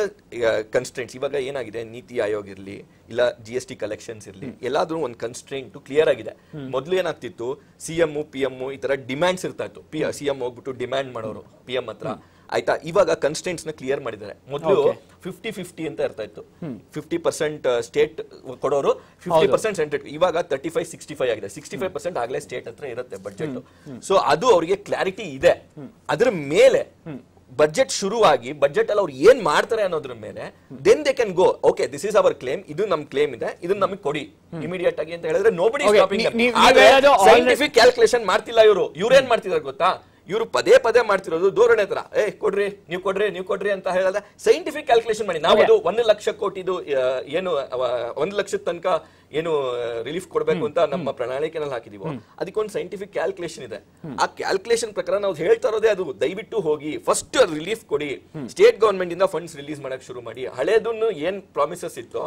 ಕನ್ಸ್ಟೆಂಟ್ಸ್ ಇವಾಗ ಏನಾಗಿದೆ ನೀತಿ ಆಯೋಗ ಇರಲಿ ಇಲ್ಲ ಜಿ ಎಸ್ ಟಿ ಕಲೆಕ್ಷನ್ಸ್ ಇರಲಿ ಎಲ್ಲಾದ್ರೂ ಒಂದು ಕನ್ಸ್ಟೆಂಟ್ ಕ್ಲಿಯರ್ ಆಗಿದೆ ಮೊದಲು ಏನಾಗ್ತಿತ್ತು ಸಿ ಎಂ ಪಿ ಎಂ ಈ ತರ ಡಿಮ್ಯಾಂಡ್ಸ್ ಇರ್ತಾ ಇತ್ತು ಪಿ ಸಿ ಎಂ ಹೋಗ್ಬಿಟ್ಟು ಡಿಮ್ಯಾಂಡ್ ಮಾಡೋರು ಪಿ ಎಂ ಹತ್ರ ಆಯ್ತಾ ಇವಾಗ ಕನ್ಸ್ಟೆಂಟ್ಸ್ ನ ಕ್ಲಿಯರ್ ಮಾಡಿದ್ದಾರೆ ಮೊದಲು ಫಿಫ್ಟಿ ಫಿಫ್ಟಿ ಅಂತ ಇರ್ತಾ ಇತ್ತು ಫಿಫ್ಟಿ ಪರ್ಸೆಂಟ್ ಸ್ಟೇಟ್ ಕೊಡೋರು ಫಿಫ್ಟಿ ಪರ್ಸೆಂಟ್ ಸೆಂಟ್ರಲ್ ಇವಾಗ ತರ್ಟಿ ಫೈವ್ ಸಿಕ್ಸ್ಟಿ ಫೈವ್ ಆಗಿದೆ ಸಿಕ್ಸ್ಟಿ ಫೈವ್ ಪರ್ಸೆಂಟ್ ಆಗಲೇ ಸ್ಟೇಟ್ ಹತ್ರ ಇರುತ್ತೆ ಬಜೆಟ್ ಸೊ ಅದು ಅವರಿಗೆ ಕ್ಲಾರಿಟಿ ಇದೆ ಅದ್ರ ಮೇಲೆ ಬಜೆಟ್ ಶುರುವಾಗಿ ಬಜೆಟ್ ಅಲ್ಲಿ ಅವ್ರು ಏನ್ ಮಾಡ್ತಾರೆ ಅನ್ನೋದ್ರ ಮೇಲೆ then they can go okay this is our claim ಇದು ನಮ್ ಕ್ಲೇಮ್ ಇದೆ ಇದನ್ನ ನಮಗೆ ಕೊಡಿ ಇಮಿಡಿಯೇಟ್ ಆಗಿ ಅಂತ ಹೇಳಿದ್ರೆ ನೋಬಡಿ ಕ್ಯಾಲ್ಕುಲೇಷನ್ ಮಾಡ್ತಿಲ್ಲ ಇವರು ಏನ್ ಮಾಡ್ತಿದ್ದಾರೆ ಗೊತ್ತಾ ಇವರು ಪದೇ ಪದೇ ಮಾಡ್ತಿರೋದು ಧೋರಣೆ ತರ ಏ ಕೊಡ್ರಿ ನೀವು ಕೊಡ್ರಿ ನೀವು ಕೊಡ್ರಿ ಅಂತ ಹೇಳಲ್ಲ ಸೈಂಟಿಫಿಕ್ ಕ್ಯಾಲ್ಕುಲೇಷನ್ ಮಾಡಿ ನಾವು ಅದು ಒಂದು ಲಕ್ಷ ಕೋಟಿದು ಏನು ಒಂದು ಲಕ್ಷದ ತನಕ ಏನು ರಿಲೀಫ್ ಕೊಡಬೇಕು ಅಂತ ನಮ್ಮ ಪ್ರಣಾಳಿಕೆನಲ್ಲಿ ಅದಕ್ಕೆ ಅದಕ್ಕೊಂದು ಸೈಂಟಿಫಿಕ್ ಕ್ಯಾಲ್ಕುಲೇಷನ್ ಇದೆ ಆ ಕ್ಯಾಲ್ಕುಲೇಷನ್ ಪ್ರಕಾರ ನಾವು ಹೇಳ್ತಾ ಇರೋದೇ ಅದು ದಯವಿಟ್ಟು ಹೋಗಿ ಫಸ್ಟ್ ರಿಲೀಫ್ ಕೊಡಿ ಸ್ಟೇಟ್ ಗವರ್ಮೆಂಟ್ ಇಂದ ಫಂಡ್ಸ್ ರಿಲೀಸ್ ಮಾಡಕ್ ಶುರು ಮಾಡಿ ಹಳೇದನ್ನು ಏನ್ ಪ್ರಾಮಿಸಸ್ ಇತ್ತು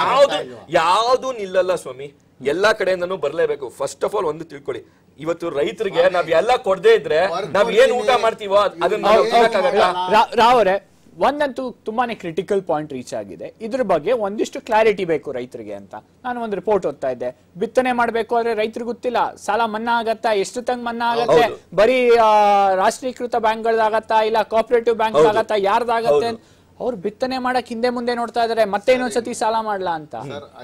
ಯಾವ್ದು ಯಾವ್ದು ನಿಲ್ಲಲ್ಲ ಸ್ವಾಮಿ ಎಲ್ಲಾ ಕಡೆಯಿಂದನೂ ಬರಲೇಬೇಕು ಫಸ್ಟ್ ಆಫ್ ಆಲ್ ಒಂದು ತಿಳ್ಕೊಳ್ಳಿ ಇವತ್ತು ರೈತರಿಗೆ ನಾವ್ ಎಲ್ಲ ಕೊಡದೆ ಇದ್ರೆ ನಾವ್ ಏನ್ ಊಟ ಮಾಡ್ತೀವೋ ಅದನ್ನ ರಾವ್ರೆ ಒಂದಂತೂ ತುಂಬಾನೇ ಕ್ರಿಟಿಕಲ್ ಪಾಯಿಂಟ್ ರೀಚ್ ಆಗಿದೆ ಇದ್ರ ಬಗ್ಗೆ ಒಂದಿಷ್ಟು ಕ್ಲಾರಿಟಿ ಬೇಕು ರೈತರಿಗೆ ಅಂತ ನಾನು ಒಂದು ರಿಪೋರ್ಟ್ ಓದ್ತಾ ಇದ್ದೆ ಬಿತ್ತನೆ ಮಾಡಬೇಕು ಅಂದ್ರೆ ರೈತರಿಗೆ ಗೊತ್ತಿಲ್ಲ ಸಾಲ ಮನ್ನಾ ಆಗತ್ತಾ ಎಷ್ಟು ತಂಗ್ ಮನ್ನಾ ಆಗತ್ತೆ ಬರೀ ರಾಷ್ಟ್ರೀಕೃತ ಬ್ಯಾಂಕ್ಗಳದಾಗತ್ತಾ ಇಲ್ಲ ಕೋಪರೇಟಿವ್ ಬ್ಯಾಂಕ್ ಆಗತ್ತಾ ಯಾರ್ದಾಗತ್ತೆ ಅವ್ರು ಬಿತ್ತನೆ ಮಾಡಕ್ ಹಿಂದೆ ಮುಂದೆ ನೋಡ್ತಾ ಇದಾರೆ ಮತ್ತೆ ಇನ್ನೊಂದ್ಸತಿ ಸಾಲ ಮಾಡ್ಲಾ ಅಂತ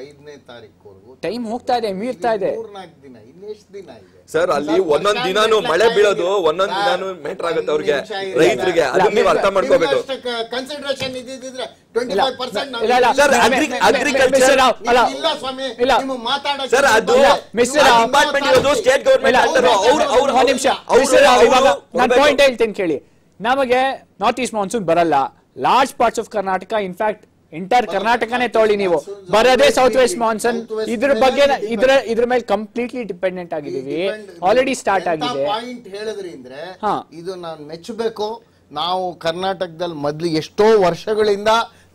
ಐದನೇ ತಾರೀಕು ಟೈಮ್ ಹೋಗ್ತಾ ಇದೆ ಮೀರ್ತಾ ಇದೆ ಸರ್ ಅಲ್ಲಿ ಒಂದೊಂದ್ ದಿನಾನು ಮಳೆ ಬೀಳೋದು ಒಂದೊಂದ್ ದಿನಾನು ಮೆಟ್ರ್ ಆಗುತ್ತೆ ಅವ್ರಿಗೆ ರೈತರಿಗೆ ಅದನ್ನ ನೀವು ಅರ್ಥ ಮಾಡ್ಕೋಬೇಕು ಹೇಳ್ತೀನಿ ಕೇಳಿ ನಮಗೆ ನಾರ್ತ್ ಈಸ್ಟ್ ಮಾನ್ಸೂನ್ ಬರಲ್ಲ large parts of Karnataka in fact ಇಂಟರ್ ಕರ್ನಾಟಕನೇ ತೊಳಿ ನೀವು ಬರದೇ ಸೌತ್ ವೆಸ್ಟ್ ಮಾನ್ಸೂನ್ ಇದ್ರ ಬಗ್ಗೆ ಇದ್ರ ಇದ್ರ ಮೇಲೆ ಕಂಪ್ಲೀಟ್ಲಿ ಡಿಪೆಂಡೆಂಟ್ ಆಗಿದ್ದೀವಿ ಆಲ್ರೆಡಿ ಸ್ಟಾರ್ಟ್ ಆಗಿದೆ ಪಾಯಿಂಟ್ ಹೇಳಿದ್ರೆ ಅಂದ್ರೆ ಇದು ನಾನು ಮೆಚ್ಚಬೇಕು ನಾವು ಕರ್ನಾಟಕದಲ್ಲಿ ಮೊದಲು ಎಷ್ಟೋ ವರ್ಷಗಳಿಂದ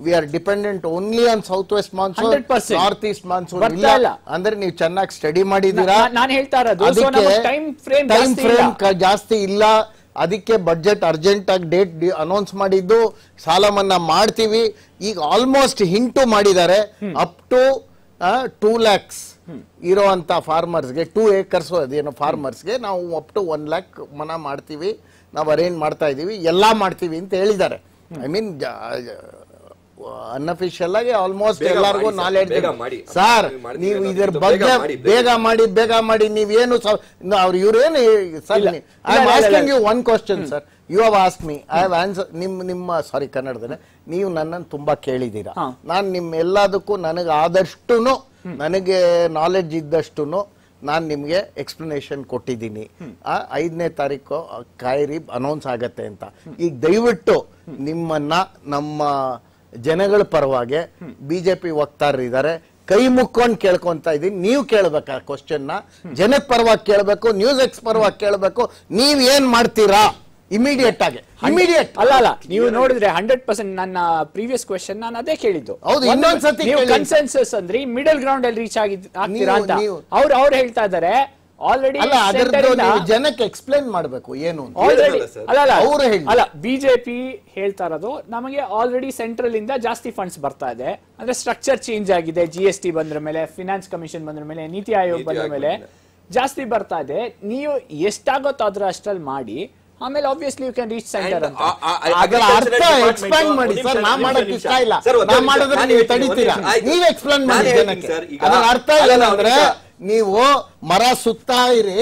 we are dependent only on south west monsoon north east monsoon ಇಲ್ಲ ಅಂದ್ರೆ ನೀವು ಚೆನ್ನಾಗಿ ಸ್ಟಡಿ ಮಾಡಿದೀರಾ ನಾನು ಹೇಳ್ತಾ ಇರೋದು ಟೈಮ್ ಫ್ರೇಮ್ ಜಾಸ್ತಿ ಇಲ್ಲ ಅದಕ್ಕೆ ಬಡ್ಜೆಟ್ ಅರ್ಜೆಂಟಾಗಿ ಡೇಟ್ ಅನೌನ್ಸ್ ಮಾಡಿದ್ದು ಸಾಲ ಮನ್ನಾ ಮಾಡ್ತೀವಿ ಈಗ ಆಲ್ಮೋಸ್ಟ್ ಹಿಂಟು ಮಾಡಿದ್ದಾರೆ up to two lakhs farmers ಫಾರ್ಮರ್ಸ್ಗೆ ಟೂ ಏಕರ್ಸ್ ಅದೇನೋ ಫಾರ್ಮರ್ಸ್ಗೆ ನಾವು ಅಪ್ ಟು ಒನ್ ಲ್ಯಾಕ್ ಮನ ಮಾಡ್ತೀವಿ ನಾವು ಅರೇಂಜ್ ಮಾಡ್ತಾ ಇದ್ದೀವಿ ಎಲ್ಲ ಮಾಡ್ತೀವಿ ಅಂತ ಹೇಳಿದ್ದಾರೆ ಐ ಮೀನ್ ಅನ್ಅಫಿಷಿಯಲ್ ಆಗಿ ಆಲ್ಮೋಸ್ಟ್ ಎಲ್ಲರಿಗೂ ನಾಲೆಡ್ಜ್ ಸರ್ ನೀವು ಇದರ ಬಗ್ಗೆ ಬೇಗ ಮಾಡಿ ಬೇಗ ಮಾಡಿ ನೀವೇನು ಅವ್ರು ಇವ್ರೇನು sir I am asking you one question sir you have ask me I have answer ನಿಮ್ಮ ನಿಮ್ಮ ಸಾರಿ ಕನ್ನಡದಲ್ಲಿ ನೀವು ನನ್ನನ್ನು ತುಂಬಾ ಕೇಳಿದ್ದೀರಾ ನಾನು ನಿಮ್ಮ ಎಲ್ಲದಕ್ಕೂ ನನಗೆ ಆದಷ್ಟು ನನಗೆ ನಾಲೆಡ್ಜ್ ಇದ್ದಷ್ಟು ನಾನು ನಿಮಗೆ ಎಕ್ಸ್ಪ್ಲನೇಷನ್ ಕೊಟ್ಟಿದ್ದೀನಿ ಆ ಐದನೇ ತಾರೀಕು ಕಾಯಿರಿ ಅನೌನ್ಸ್ ಆಗತ್ತೆ ಅಂತ ಈಗ ದಯವಿಟ್ಟು ನಿಮ್ಮನ್ನ ನಮ್ಮ ಜನಗಳ ಪರವಾಗಿ ಬಿಜೆಪಿ ಇದ್ದಾರೆ ಕೈ ಮುಕ್ಕೊಂಡು ಕೇಳ್ಕೊಂತ ಇದೀನಿ ನೀವು ಕೇಳಬೇಕು ಆ ನ ಜನಕ್ ಪರವಾಗಿ ಕೇಳಬೇಕು ನ್ಯೂಸ್ ಎಕ್ಸ್ ಪರವಾಗಿ ಕೇಳಬೇಕು ನೀವ್ ಏನ್ ಮಾಡ್ತೀರಾ ಇಮಿಡಿಯೇಟ್ ಆಗಿ ಇಮಿಡಿಯೇಟ್ ಅಲ್ಲ ಅಲ್ಲ ನೀವು ನೋಡಿದ್ರೆ ಹಂಡ್ರೆಡ್ ಪರ್ಸೆಂಟ್ ನನ್ನ ಪ್ರೀವಿಯಸ್ ಕ್ವಶನ್ ನಾನು ಅದೇ ಕೇಳಿದ್ದು ಹೌದು ಇನ್ನೊಂದ್ಸತಿ ಕನ್ಸೆನ್ಸಸ್ ಅಂದ್ರೆ ಮಿಡಲ್ ಗ್ರೌಂಡ್ ಅಲ್ಲಿ ರೀಚ್ ಆಗಿ ಅಂತ ಅವ್ರು ಅವ್ರು ಹೇಳ್ತಾ ಇದ್ದಾರೆ ಆಲ್ರೆಡಿ ಅಲ್ಲ ಅದರದ್ದು ಜನಕ್ಕೆ ಎಕ್ಸ್ಪ್ಲೈನ್ ಮಾಡಬೇಕು ಏನು ಆಲ್ರೆಡಿ ಅಲ್ಲ ಅಲ್ಲ ಅವರು ಅಲ್ಲ ಬಿಜೆಪಿ ಹೇಳ್ತಾ ಇರೋದು ನಮಗೆ ಆಲ್ರೆಡಿ ಸೆಂಟ್ರಲ್ ಇಂದ ಜಾಸ್ತಿ ಫಂಡ್ಸ್ ಬರ್ತಾ ಇದೆ ಅಂದ್ರೆ ಸ್ಟ್ರಕ್ಚರ್ ಚೇಂಜ್ ಆಗಿದೆ ಜಿ ಎಸ್ ಟಿ ಬಂದ್ರ ಮೇಲೆ ಫಿನಾನ್ಸ್ ಕಮಿಷನ್ ಬಂದ್ರ ಮೇಲೆ ನೀತಿ ಆಯೋಗ ಬಂದ್ರ ಮೇಲೆ ಜಾಸ್ತಿ ಬರ್ತಾ ಇದೆ ನೀವು ಎಷ್ಟಾಗುತ್ತೋ ಅದ್ರ ಅಷ್ಟ್ರಲ್ಲಿ ಮಾಡಿ ಆಮೇಲೆ obviously you can reach centre ಅಂತ ಅದರ ಅರ್ಥ ಎಕ್ಸ್ಪ್ಲೇನ್ ಮಾಡಿ ಸರ್ ನಾ ಮಾಡಕ್ ಇಷ್ಟ ಇಲ್ಲ ನಾ ಮಾಡಿದ್ರೆ ನೀವು ತಡಿತೀರಾ ನೀವು ಎಕ್ಸ್ಪ್ಲೈನ್ ಮಾಡಿ ಅದರ ಅರ್ಥ ಇಲ್ಲ ಅಂದ್ರೆ ನೀವು ಮರ ಸುತ್ತ ಇರಿ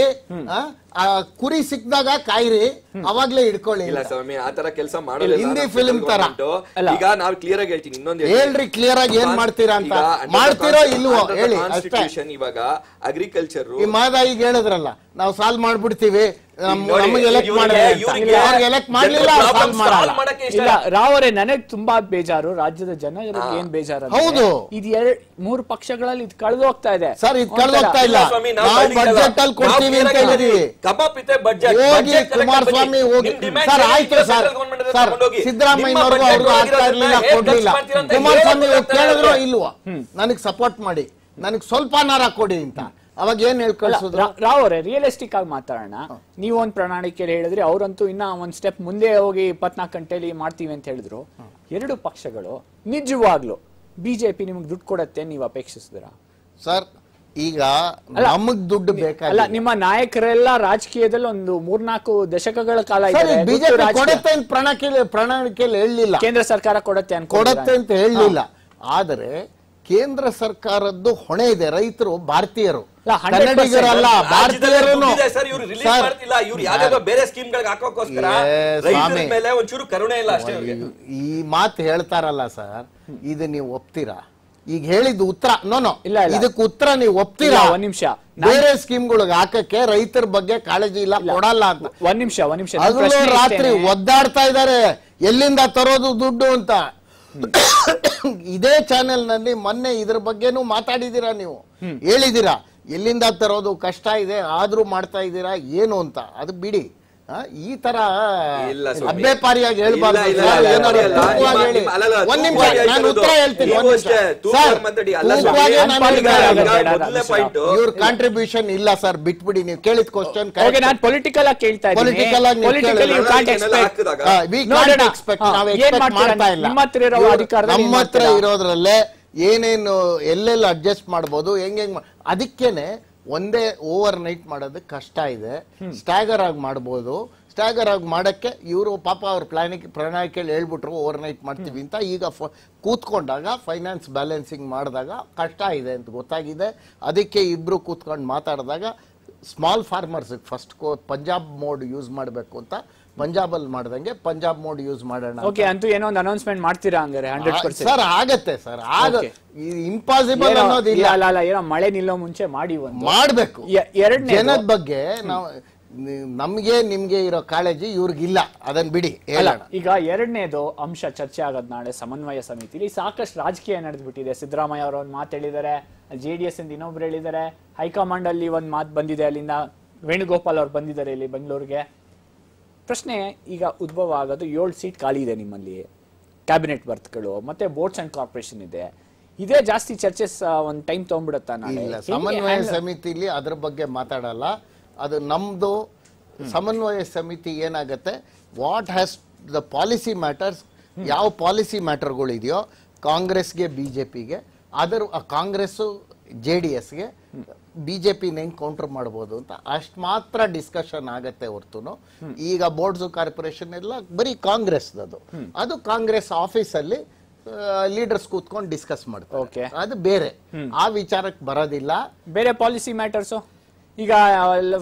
ಕುರಿ ಸಿಕ್ಕಿದಾಗ ಕಾಯಿರಿ ಅವಾಗ್ಲೇ ಇಡ್ಕೊಳ್ಳಿ ಇಲ್ಲ ಸ್ವಾಮಿ ಆ ತರ ಕೆಲಸ ಮಾಡಿ ಹಿಂದಿ ಫಿಲ್ಮ್ ತರ ಈಗ ನಾವು ಕ್ಲಿಯರ್ ಆಗಿ ಹೇಳ್ತೀನಿ ಇನ್ನೊಂದು ಹೇಳ್ರಿ ಕ್ಲಿಯರ್ ಆಗಿ ಏನ್ ಮಾಡ್ತೀರಾ ಅಂತ ಮಾಡ್ತಿರೋ ಇಲ್ವೋ ಹೇಳಿ ಇವಾಗ ಅಗ್ರಿಕಲ್ಚರ್ ಈ ಮಾದ ಈಗ ಹೇಳಿದ್ರಲ್ಲ ನಾವು ಸಾಲ್ವ್ ಮಾಡ್ಬಿಡ್ತೀವಿ ರಾವರೇ ನನಗ್ ತುಂಬಾ ಬೇಜಾರು ರಾಜ್ಯದ ಜನ ಏನ್ ಬೇಜಾರು ಹೌದು ಇದು ಎರಡ್ ಮೂರ್ ಪಕ್ಷಗಳಲ್ಲಿ ಇದು ಕಳೆದು ಹೋಗ್ತಾ ಇದೆ ಸರ್ ಇದು ಕಳೆದು ಹೋಗ್ತಾ ಇಲ್ಲ ಬಜೆಟ್ ಅಲ್ಲಿ ಕೊಡ್ತೀವಿ ಅಂತ ಹೇಳಿದೀವಿ ಹೋಗಿ ಕುಮಾರಸ್ವಾಮಿ ಹೋಗಿ ಸರ್ ಆಯ್ತು ಸರ್ ಸರ್ ಸಿದ್ದರಾಮಯ್ಯ ಅವ್ರಿಗೂ ಅವ್ರಿಗೂ ಆಗ್ತಾ ಇರ್ಲಿಲ್ಲ ಕೊಡ್ಲಿಲ್ಲ ಕುಮಾರಸ್ವಾಮಿ ಕೇಳಿದ್ರು ಇಲ್ವಾ ನನಗ್ ಸಪೋರ್ಟ್ ಮಾಡಿ ನನಗ್ ನಾರ ಕೊಡಿ ಅಂತ ಅವಾಗ ಏನ್ ಹೇಳ್ಕೊಳ್ಸೋದು ರಾವ್ ಅವರೇ ರಿಯಲಿಸ್ಟಿಕ್ ಆಗಿ ಮಾತಾಡೋಣ ನೀವು ಒಂದ್ ಪ್ರಣಾಳಿಕೆಯಲ್ಲಿ ಹೇಳಿದ್ರೆ ಅವರಂತೂ ಇನ್ನ ಒಂದ್ ಸ್ಟೆಪ್ ಮುಂದೆ ಹೋಗಿ ಇಪ್ಪತ್ನಾಲ್ಕು ಗಂಟೆಲಿ ಮಾಡ್ತೀವಿ ಅಂತ ಹೇಳಿದ್ರು ಎರಡು ಪಕ್ಷಗಳು ನಿಜವಾಗ್ಲು ಬಿಜೆಪಿ ನಿಮ್ಗೆ ದುಡ್ಡು ಕೊಡತ್ತೆ ನೀವು ಅಪೇಕ್ಷಿಸಿದ್ರ ಸರ್ ಈಗ ನಮಗ್ ದುಡ್ಡು ಬೇಕಲ್ಲ ನಿಮ್ಮ ನಾಯಕರೆಲ್ಲ ರಾಜಕೀಯದಲ್ಲಿ ಒಂದು ಮೂರ್ನಾಲ್ಕು ದಶಕಗಳ ಕಾಲ ಬಿಜೆಪಿ ಪ್ರಣಾಳಿಕೆಯಲ್ಲಿ ಹೇಳಲಿಲ್ಲ ಕೇಂದ್ರ ಸರ್ಕಾರ ಕೊಡತ್ತೆ ಕೊಡತ್ತೆ ಅಂತ ಹೇಳಲಿಲ್ಲ ಆದರೆ ಕೇಂದ್ರ ಸರ್ಕಾರದ್ದು ಹೊಣೆ ಇದೆ ರೈತರು ಭಾರತೀಯರು ಭಾರತೀಯರು ಈ ಮಾತು ಹೇಳ್ತಾರಲ್ಲ ಸರ್ ಇದು ನೀವು ಒಪ್ತೀರಾ ಈಗ ಹೇಳಿದ್ ಉತ್ತರ ನೋನು ಇಲ್ಲ ಇದಕ್ಕೆ ಉತ್ತರ ನೀವು ಒಪ್ತೀರಾ ಒಂದ್ ನಿಮಿಷ ಬೇರೆ ಗಳಿಗೆ ಹಾಕಕ್ಕೆ ರೈತರ ಬಗ್ಗೆ ಕಾಳಜಿ ಇಲ್ಲ ಕೊಡಲ್ಲ ಅಂತ ಒಂದ್ ನಿಮಿಷ ಒಂದ್ ನಿಮಿಷ ರಾತ್ರಿ ಒದ್ದಾಡ್ತಾ ಇದಾರೆ ಎಲ್ಲಿಂದ ತರೋದು ದುಡ್ಡು ಅಂತ <coughs> ಇದೇ ಚಾನೆಲ್ ನಲ್ಲಿ ಮೊನ್ನೆ ಇದ್ರ ಬಗ್ಗೆನು ಮಾತಾಡಿದೀರಾ ನೀವು ಹೇಳಿದೀರಾ ಎಲ್ಲಿಂದ ತರೋದು ಕಷ್ಟ ಇದೆ ಆದ್ರೂ ಮಾಡ್ತಾ ಇದ್ದೀರಾ ಏನು ಅಂತ ಅದು ಬಿಡಿ ಈ ತರ ಅಬ್ಬೇಪಾರಿಯಾಗಿ ಹೇಳ್ಬಾರ್ದು ಕಾಂಟ್ರಿಬ್ಯೂಷನ್ ಇಲ್ಲ ಸರ್ ಬಿಟ್ಬಿಡಿ ನೀವು ಕೇಳಿದ ಕ್ವಶನ್ ಪೊಲಿಟಿಕಲ್ ಪೊಲಿಟಿಕಲ್ ಆಗಿ ನಮ್ಮ ಹತ್ರ ಇರೋದ್ರಲ್ಲೇ ಏನೇನು ಎಲ್ಲೆಲ್ಲ ಅಡ್ಜಸ್ಟ್ ಮಾಡ್ಬೋದು ಹೆಂಗ್ ಹೆಂಗ್ ಅದಕ್ಕೇನೆ ಒಂದೇ ಓವರ್ ನೈಟ್ ಮಾಡೋದಕ್ಕೆ ಕಷ್ಟ ಇದೆ ಸ್ಟ್ಯಾಗರ್ ಆಗಿ ಮಾಡ್ಬೋದು ಸ್ಟ್ಯಾಗರ್ ಆಗಿ ಮಾಡೋಕ್ಕೆ ಇವರು ಪಾಪ ಅವ್ರ ಪ್ಲಾನಿಂಗ್ ಪ್ರಣಾಯಕೇಳಿ ಹೇಳ್ಬಿಟ್ರು ಓವರ್ ನೈಟ್ ಮಾಡ್ತೀವಿ ಅಂತ ಈಗ ಕೂತ್ಕೊಂಡಾಗ ಫೈನಾನ್ಸ್ ಬ್ಯಾಲೆನ್ಸಿಂಗ್ ಮಾಡಿದಾಗ ಕಷ್ಟ ಇದೆ ಅಂತ ಗೊತ್ತಾಗಿದೆ ಅದಕ್ಕೆ ಇಬ್ಬರು ಕೂತ್ಕೊಂಡು ಮಾತಾಡಿದಾಗ ಸ್ಮಾಲ್ ಫಾರ್ಮರ್ಸಿಗೆ ಫಸ್ಟ್ ಕೋ ಪಂಜಾಬ್ ಮೋಡ್ ಯೂಸ್ ಮಾಡಬೇಕು ಅಂತ ಪಂಜಾಬಲ್ ಮಾಡ್ದಂಗೆ ಪಂಜಾಬ್ ಮೋಡ್ ಯೂಸ್ ಮಾಡೋಣ ಓಕೆ ಅಂತೂ ಏನೋ ಒಂದು ಅನೌನ್ಸ್ಮೆಂಟ್ ಮಾಡ್ತೀರಾ ಹಂಗಾರೆ ಹಂಡ್ರೆಡ್ ಪರ್ಸೆಂಟ್ ಸರ್ ಆಗತ್ತೆ ಸರ್ ಆಗ ಇಂಪಾಸಿಬಲ್ ಅನ್ನೋದಿಲ್ಲ ಅಲ್ಲ ಅಲ್ಲ ಏನೋ ಮಳೆ ನಿಲ್ಲೋ ಮುಂಚೆ ಮಾಡಿ ಒಂದು ಮಾಡಬೇಕು ಎರಡನೇ ಜನದ ಬಗ್ಗೆ ನಾವು ನಮ್ಗೆ ನಿಮ್ಗೆ ಇರೋ ಕಾಳಜಿ ಇವ್ರಿಗಿಲ್ಲ ಅದನ್ನ ಬಿಡಿ ಹೇಳೋಣ ಈಗ ಎರಡನೇದು ಅಂಶ ಚರ್ಚೆ ಆಗೋದು ನಾಳೆ ಸಮನ್ವಯ ಸಮಿತಿಲಿ ಸಾಕಷ್ಟು ರಾಜಕೀಯ ನಡೆದ್ಬಿಟ್ಟಿದೆ ಸಿದ್ದರಾಮಯ್ಯ ಅವರು ಒಂದು ಮಾತು ಹೇಳಿದ್ದಾರೆ ಜೆ ಡಿ ಎಸ್ ಇಂದ ಇನ್ನೊಬ್ರು ಹೇಳಿದ್ದಾರೆ ಹೈಕಮಾಂಡ್ ಅಲ್ಲಿ ಒಂದು ಮಾತು ಬಂದಿದೆ ಅಲ್ಲಿಂದ ವೇಣುಗೋಪಾಲ್ ಅವ್ರು ಬಂದಿದ್ದಾರೆ ಇಲ್ಲಿ ಬೆಂಗಳೂರಿಗೆ ಪ್ರಶ್ನೆ ಈಗ ಉದ್ಭವ ಆಗೋದು ಏಳು ಸೀಟ್ ಖಾಲಿ ಇದೆ ನಿಮ್ಮಲ್ಲಿ ಕ್ಯಾಬಿನೆಟ್ ಬರ್ತ್ಗಳು ಮತ್ತೆ ಬೋರ್ಡ್ಸ್ ಅಂಡ್ ಕಾರ್ಪೊರೇಷನ್ ಇದೆ ಇದೇ ಜಾಸ್ತಿ ಚರ್ಚೆಸ್ ಒಂದು ಟೈಮ್ ತಗೊಂಡ್ಬಿಡತ್ತಾ ನಾನು ಸಮನ್ವಯ ಸಮಿತಿಲಿ ಅದ್ರ ಬಗ್ಗೆ ಮಾತಾಡಲ್ಲ ಅದು ನಮ್ದು ಸಮನ್ವಯ ಸಮಿತಿ ಏನಾಗುತ್ತೆ what has the policy matters ಯಾವ ಪಾಲಿಸಿ ಇದೆಯೋ ಕಾಂಗ್ರೆಸ್ಗೆ ಬಿ ಜೆ ಪಿಗೆ ಅದರ ಕಾಂಗ್ರೆಸ್ಸು ಜೆ ಡಿ ಎಸ್ಗೆ ಬಿಜೆಪಿ ಜೆ ಕೌಂಟರ್ ಮಾಡ್ಬೋದು ಅಂತ ಅಷ್ಟು ಮಾತ್ರ ಡಿಸ್ಕಷನ್ ಆಗತ್ತೆ ಹೊರತು ಈಗ ಬೋರ್ಡ್ಸ್ ಕಾರ್ಪೊರೇಷನ್ ಎಲ್ಲ ಬರೀ ಕಾಂಗ್ರೆಸ್ ಅದು ಅದು ಕಾಂಗ್ರೆಸ್ ಆಫೀಸಲ್ಲಿ ಲೀಡರ್ಸ್ ಕೂತ್ಕೊಂಡು ಡಿಸ್ಕಸ್ ಮಾಡ್ತಾರೆ ಅದು ಬೇರೆ ಆ ವಿಚಾರಕ್ಕೆ ಬರೋದಿಲ್ಲ ಬೇರೆ ಪಾಲಿಸಿ ಮ್ಯಾಟರ್ಸು ಈಗ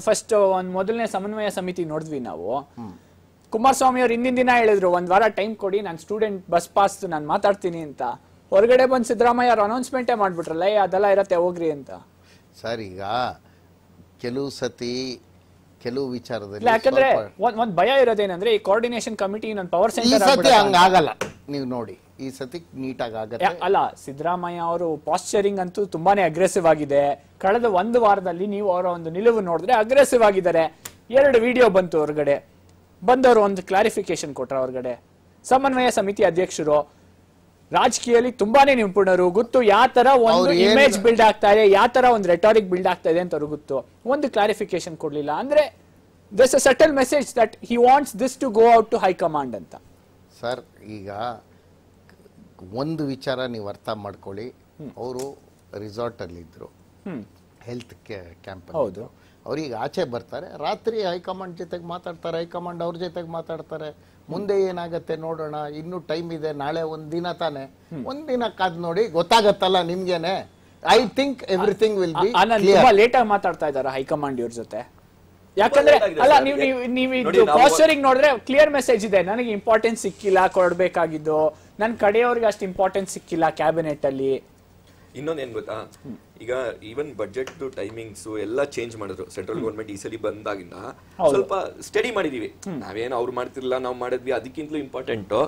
ಫಸ್ಟ್ ಒಂದ್ ಮೊದಲನೇ ಸಮನ್ವಯ ಸಮಿತಿ ನೋಡಿದ್ವಿ ನಾವು ಕುಮಾರಸ್ವಾಮಿ ಅವರು ಹಿಂದಿನ ದಿನ ಹೇಳಿದ್ರು ಒಂದ್ ವಾರ ಟೈಮ್ ಕೊಡಿ ನಾನು ಸ್ಟೂಡೆಂಟ್ ಬಸ್ ಪಾಸ್ ನಾನು ಮಾತಾಡ್ತೀನಿ ಅಂತ ಹೊರಗಡೆ ಬಂದ್ ಸಿದ್ದರಾಮಯ್ಯ ಅವ್ರು ಅನೌನ್ಸ್ಮೆಂಟೇ ಮಾಡ್ಬಿಟ್ರಲ್ಲ ಅದೆಲ್ಲ ಇರತ್ತೆ ಹೋಗ್ರಿ ಅಂತ ಸರ್ ಈಗ ಕೆಲವು ಸತಿ ಕೆಲವು ವಿಚಾರದಲ್ಲಿ ಯಾಕಂದ್ರೆ ಒಂದ್ ಒಂದ್ ಭಯ ಇರೋದೇನಂದ್ರೆ ಈ ಕೋಆರ್ಡಿನೇಷನ್ ಕಮಿಟಿ ನನ್ನ ಪವರ್ ಸೆಂಟರ್ ಸತಿ ಆಗಲ್ಲ ನೀವು ನೋಡಿ ಈ ಸತಿ ನೀಟಾಗಿ ಆಗತ್ತೆ ಅಲ್ಲ ಸಿದ್ದರಾಮಯ್ಯ ಅವರು ಪಾಸ್ಚರಿಂಗ್ ಅಂತೂ ತುಂಬಾನೇ ಅಗ್ರೆಸಿವ್ ಆಗಿದೆ ಕಳೆದ ಒಂದು ವಾರದಲ್ಲಿ ನೀವು ಅವರ ಒಂದು ನಿಲುವು ನೋಡಿದ್ರೆ ಅಗ್ರೆಸಿವ್ ಆಗಿದ್ದಾರೆ ಎರಡು ವಿಡಿಯೋ ಬಂತು ಹೊರಗಡೆ ಬಂದವರು ಒಂದು ಕ್ಲಾರಿಫಿಕೇಶನ್ ಕೊಟ್ರ ಹೊರಗಡೆ ಸಮನ್ವಯ ಸಮಿತಿ ಅಧ್ಯಕ್ಷರು ರಾಜಕೀಯದಲ್ಲಿ ತುಂಬಾನೇ ನಿಪುಣರು ಗೊತ್ತು ಯಾವ ತರ ಒಂದು ಇಮೇಜ್ ಬಿಲ್ಡ್ ಆಗ್ತಾ ಇದೆ ಯಾವ ತರ ಒಂದು ರೆಟಾರಿಕ್ ಬಿಲ್ಡ್ ಆಗ್ತಾ ಇದೆ ಅಂತ ಗೊತ್ತು ಒಂದು ಕ್ಲಾರಿಫಿಕೇಶನ್ ಕೊಡ್ಲಿಲ್ಲ ಅಂದ್ರೆ this a subtle message that he wants this to go out to high command ಅಂತ ಸರ್ ಈಗ ಒಂದು ವಿಚಾರ ನೀವು ಅರ್ಥ ಮಾಡ್ಕೊಳ್ಳಿ ಅವರು ರಿಸಾರ್ಟ್ ಅಲ್ಲಿ ಇದ್ರು ಹೆಲ್ತ್ ಕ್ಯಾಂಪ್ ಹೌದು ಅವ್ರಿಗೆ ಆಚೆ ಬರ್ತಾರೆ ರಾತ್ರಿ ಹೈಕಮಾಂಡ್ ಜೊತೆಗೆ ಮಾತಾಡ್ತಾರೆ ಹೈಕಮಾಂಡ್ ಅವ್ರ ಜೊತೆಗೆ ಮಾತಾಡ್ತಾರೆ ಮುಂದೆ ಏನಾಗತ್ತೆ ನೋಡೋಣ ಇನ್ನು ಟೈಮ್ ಇದೆ ನಾಳೆ ಒಂದ್ ದಿನ ತಾನೆ ಒಂದ್ ದಿನ ಕಾದ್ ನೋಡಿ ಗೊತ್ತಾಗತ್ತಲ್ಲ ನಿಮ್ಗೇನೆ I think everything will be late ಆಗಿ ಮಾತಾಡ್ತಾ ಇದ್ದಾರೆ ಹೈಕಮಾಂಡ್ ಇವ್ರ ಜೊತೆ ಯಾಕಂದ್ರೆ ಅಲ್ಲ ನೀವು ನೀವು ನೀವು ಪಾಸ್ಚರಿಂಗ್ ನೋಡಿದ್ರೆ ಕ್ಲಿಯರ್ ಮೆಸೇಜ್ ಇದೆ ನನಗೆ ಇಂಪಾರ್ಟೆನ್ಸ್ ಸಿಕ್ಕಿಲ್ಲ ಕೊಡ್ಬೇಕಾಗಿದ್ದು ನನ್ನ ಕಡೆಯವ್ರಿಗೆ ಅಷ್ಟು ಇಂಪಾರ್ಟೆನ್ಸ್ ಸಿಕ್ಕಿಲ್ಲ ಕ್ಯಾಬಿನೆಟ್ ಅಲ್ಲಿ ಏನ್ ಗೊತ್ತಾ ಈಗ ಈವನ್ ಬಜೆಟ್ ಟೈಮಿಂಗ್ಸ್ ಎಲ್ಲ ಚೇಂಜ್ ಮಾಡಿದ್ರು ಸೆಂಟ್ರಲ್ ಗೌರ್ಮೆಂಟ್ ಈ ಸಲ ಬಂದಾಗಿಂದ ಸ್ವಲ್ಪ ಸ್ಟಡಿ ಮಾಡಿದೀವಿ ನಾವೇನು ಅವ್ರು ಮಾಡ್ತಿರ್ಲಿಲ್ಲ ನಾವು ಮಾಡಿದ್ವಿ ಅದಕ್ಕಿಂತಲೂ ಇಂಪಾರ್ಟೆಂಟು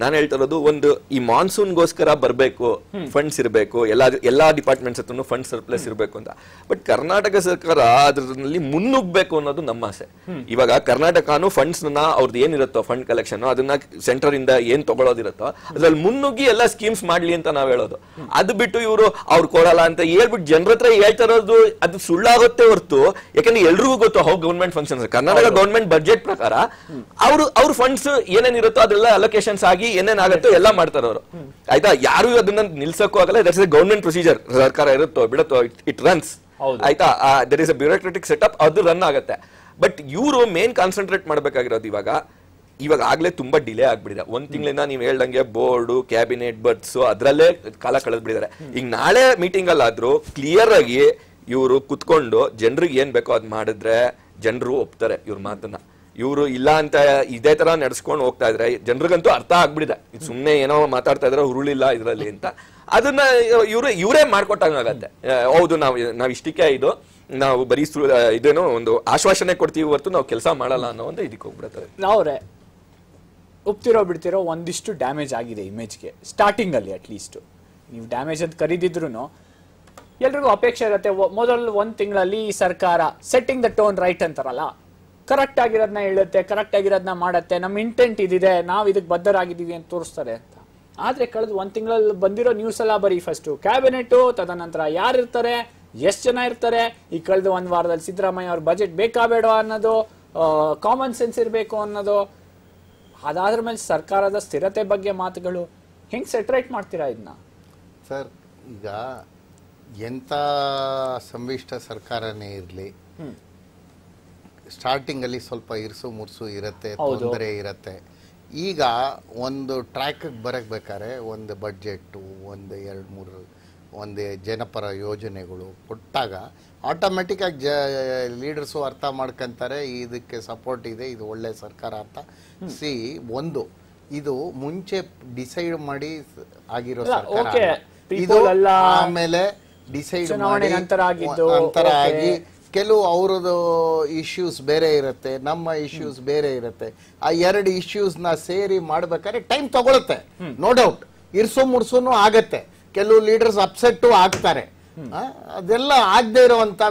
ನಾನು ಹೇಳ್ತಾ ಇರೋದು ಒಂದು ಈ ಮಾನ್ಸೂನ್ಗೋಸ್ಕರ ಬರಬೇಕು ಫಂಡ್ಸ್ ಇರಬೇಕು ಎಲ್ಲ ಎಲ್ಲ ಡಿಪಾರ್ಟ್ಮೆಂಟ್ಸ್ ಹತ್ರನೂ ಫಂಡ್ ಸರ್ಪ್ಲಸ್ ಇರಬೇಕು ಅಂತ ಬಟ್ ಕರ್ನಾಟಕ ಸರ್ಕಾರ ಅದರಲ್ಲಿ ಮುನ್ನುಗ್ಬೇಕು ಅನ್ನೋದು ನಮ್ಮ ಆಸೆ ಇವಾಗ ಕರ್ನಾಟಕನು ಫಂಡ್ಸ್ನ ಅವ್ರದ್ದು ಏನಿರುತ್ತೋ ಫಂಡ್ ಕಲೆಕ್ಷನ್ ಅದನ್ನ ಸೆಂಟರ್ ಇಂದ ಏನ್ ತಗೊಳ್ಳೋದಿರುತ್ತೋ ಅದ್ರಲ್ಲಿ ಮುನ್ನುಗ್ಗಿ ಎಲ್ಲ ಸ್ಕೀಮ್ಸ್ ಮಾಡ್ಲಿ ಅಂತ ನಾವು ಹೇಳೋದು ಅದ್ ಬಿಟ್ಟು ಇವರು ಅವ್ರು ಕೊಡಲ್ಲ ಅಂತ ಹೇಳ್ಬಿಟ್ಟು ಜನರ ಹತ್ರ ಹೇಳ್ತಾ ಇರೋದು ಅದು ಸುಳ್ಳಾಗುತ್ತೆ ಹೊರತು ಯಾಕಂದ್ರೆ ಎಲ್ರಿಗೂ ಗೊತ್ತು how government function Karnataka government budget ಪ್ರಕಾರ ಅವರು ಅವ್ರ ಫಂಡ್ಸ್ ಏನೇನಿರುತ್ತೋ ಅದೆಲ್ಲ ಅಲೋಕೇಶನ್ಸ್ ಆಗಿ ಆಗಿ ಆಗುತ್ತೋ ಎಲ್ಲ ಮಾಡ್ತಾರೆ ಅವರು ಆಯ್ತಾ ಯಾರು ಅದನ್ನ ನಿಲ್ಸಕ್ಕೂ ಆಗಲ್ಲ ದಟ್ಸ್ ಎ ಗೌರ್ಮೆಂಟ್ ಪ್ರೊಸೀಜರ್ ಸರ್ಕಾರ ಇರುತ್ತೋ ಬಿಡತ್ತೋ ಇಟ್ ರನ್ಸ್ ಆಯ್ತಾ there is a bureaucratic setup ಅದು ರನ್ ಆಗುತ್ತೆ ಬಟ್ ಇವರು ಮೇನ್ ಕಾನ್ಸಂಟ್ರೇಟ್ ಮಾಡಬೇಕಾಗಿರೋದು ಇವಾಗ ಇವಾಗ ಆಗ್ಲೇ ತುಂಬಾ ಡಿಲೇ ಆಗ್ಬಿಡಿದೆ ಒಂದ್ ತಿಂಗಳಿಂದ ನೀವು ಹೇಳ್ದಂಗೆ ಬೋರ್ಡ್ ಕ್ಯಾಬಿನೆಟ್ ಬರ್ತ್ಸ್ ಅದ್ರಲ್ಲೇ ಕಾಲ ಕಳೆದ್ಬಿಡಿದ್ದಾರೆ ಈಗ ನಾಳೆ ಮೀಟಿಂಗ್ ಅಲ್ಲಿ ಆದ್ರೂ ಕ್ಲಿಯರ್ ಆಗಿ ಇವರು ಕುತ್ಕೊಂಡು ಜನರಿಗೆ ಏನ್ ಬೇಕೋ ಅದ್ ಮಾಡಿದ್ರೆ ಜನರು ಒಪ್ತಾರೆ ಇವ್ರ ಮಾತನ್ನ ಇವರು ಇಲ್ಲ ಅಂತ ಇದೇ ತರ ನಡ್ಸ್ಕೊಂಡು ಹೋಗ್ತಾ ಇದ್ರೆ ಜನರಿಗಂತೂ ಅರ್ಥ ಆಗ್ಬಿಡಿದೆ ಇದು ಸುಮ್ಮನೆ ಏನೋ ಮಾತಾಡ್ತಾ ಇದ್ರೆ ಹುರುಳಿಲ್ಲ ಇದರಲ್ಲಿ ಅಂತ ಅದನ್ನ ಇವರು ಇವರೇ ಮಾಡ್ಕೊಟ್ಟಂಗಾಗತ್ತೆ ಹೌದು ನಾವು ನಾವು ಇಷ್ಟಕ್ಕೆ ಇದು ನಾವು ಬರೀ ಇದೇನೋ ಒಂದು ಆಶ್ವಾಸನೆ ಕೊಡ್ತೀವಿ ಹೊರತು ನಾವು ಕೆಲಸ ಮಾಡಲ್ಲ ಅನ್ನೋ ಒಂದು ಇದಕ್ಕೆ ಹೋಗ್ಬಿಡುತ್ತೆ ನಾವ್ರೆ ಒಪ್ತಿರೋ ಬಿಡ್ತಿರೋ ಒಂದಿಷ್ಟು ಡ್ಯಾಮೇಜ್ ಆಗಿದೆ ಇಮೇಜ್ಗೆ ಅಲ್ಲಿ ಅಟ್ಲೀಸ್ಟ್ ನೀವು ಡ್ಯಾಮೇಜ್ ಅಂತ ಕರೀದಿದ್ರು ಎಲ್ರಿಗೂ ಅಪೇಕ್ಷೆ ಇರುತ್ತೆ ಮೊದಲು ಒಂದು ತಿಂಗಳಲ್ಲಿ ಸರ್ಕಾರ ಸೆಟ್ಟಿಂಗ್ ದ ಟೋನ್ ರೈಟ್ ಅಂತಾರಲ್ಲ ಕರೆಕ್ಟ್ ಆಗಿರೋದನ್ನ ಹೇಳುತ್ತೆ ಕರೆಕ್ಟ್ ಆಗಿರೋದನ್ನ ಮಾಡುತ್ತೆ ನಮ್ಮ ಇಂಟೆಂಟ್ ಇದಿದೆ ನಾವು ಇದಕ್ಕೆ ಬದ್ಧರಾಗಿದ್ದೀವಿ ಅಂತ ತೋರಿಸ್ತಾರೆ ಅಂತ ಆದರೆ ಕಳೆದು ಒಂದು ತಿಂಗಳಲ್ಲಿ ಬಂದಿರೋ ನ್ಯೂಸ್ ಎಲ್ಲ ಬರೀ ಫಸ್ಟು ಕ್ಯಾಬಿನೆಟು ತದನಂತರ ಯಾರಿರ್ತಾರೆ ಇರ್ತಾರೆ ಎಷ್ಟು ಜನ ಇರ್ತಾರೆ ಈ ಕಳೆದು ಒಂದು ವಾರದಲ್ಲಿ ಸಿದ್ದರಾಮಯ್ಯ ಅವ್ರ ಬಜೆಟ್ ಬೇಕಾ ಬೇಡ ಅನ್ನೋದು ಕಾಮನ್ ಸೆನ್ಸ್ ಇರಬೇಕು ಅನ್ನೋದು ಅದಾದ್ರ ಮೇಲೆ ಸರ್ಕಾರದ ಸ್ಥಿರತೆ ಬಗ್ಗೆ ಮಾತುಗಳು ಹೆಂಗೆ ಸೆಟ್ರೇಟ್ ಮಾಡ್ತೀರಾ ಇದನ್ನ ಸರ್ ಈಗ ಎಂಥ ಸಂವಿಷ್ಟ ಸರ್ಕಾರನೇ ಇರಲಿ ಸ್ಟಾರ್ಟಿಂಗಲ್ಲಿ ಸ್ವಲ್ಪ ಇರಿಸು ಮುರ್ಸು ಇರುತ್ತೆ ತೊಂದರೆ ಇರುತ್ತೆ ಈಗ ಒಂದು ಟ್ರ್ಯಾಕ್ ಬರಕ್ಕೆ ಒಂದು ಬಡ್ಜೆಟ್ಟು ಒಂದು ಎರಡು ಮೂರು ಒಂದು ಜನಪರ ಯೋಜನೆಗಳು ಕೊಟ್ಟಾಗ ಆಟೋಮೆಟಿಕ್ಕಾಗಿ ಜ ಲೀಡರ್ಸು ಅರ್ಥ ಮಾಡ್ಕೊಂತಾರೆ ಇದಕ್ಕೆ ಸಪೋರ್ಟ್ ಇದೆ ಇದು ಒಳ್ಳೆ ಸರ್ಕಾರ ಅಂತ ಸಿ ಒಂದು ಇದು ಮುಂಚೆ ಡಿಸೈಡ್ ಮಾಡಿ ಆಗಿರೋ ಸರ್ಕಾರ ಆಮೇಲೆ ಡಿಸೈಡ್ ಮಾಡಿ ನಂತರ ಆಗಿ ಕೆಲವು ಅವ್ರದ್ದು ಇಶ್ಯೂಸ್ ಬೇರೆ ಇರುತ್ತೆ ನಮ್ಮ ಇಶ್ಯೂಸ್ ಬೇರೆ ಇರುತ್ತೆ ಆ ಎರಡು ಇಶ್ಯೂಸ್ನ ಸೇರಿ ಮಾಡ್ಬೇಕಾದ್ರೆ ಟೈಮ್ ತಗೊಳುತ್ತೆ ನೋ ಡೌಟ್ ಇರ್ಸೋ ಮುಡ್ಸೋನು ಆಗತ್ತೆ ಕೆಲವು ಲೀಡರ್ಸ್ ಅಪ್ಸೆಟ್ಟು ಆಗ್ತಾರೆ ಅದೆಲ್ಲ ಆಗದೆ ಇರುವಂತ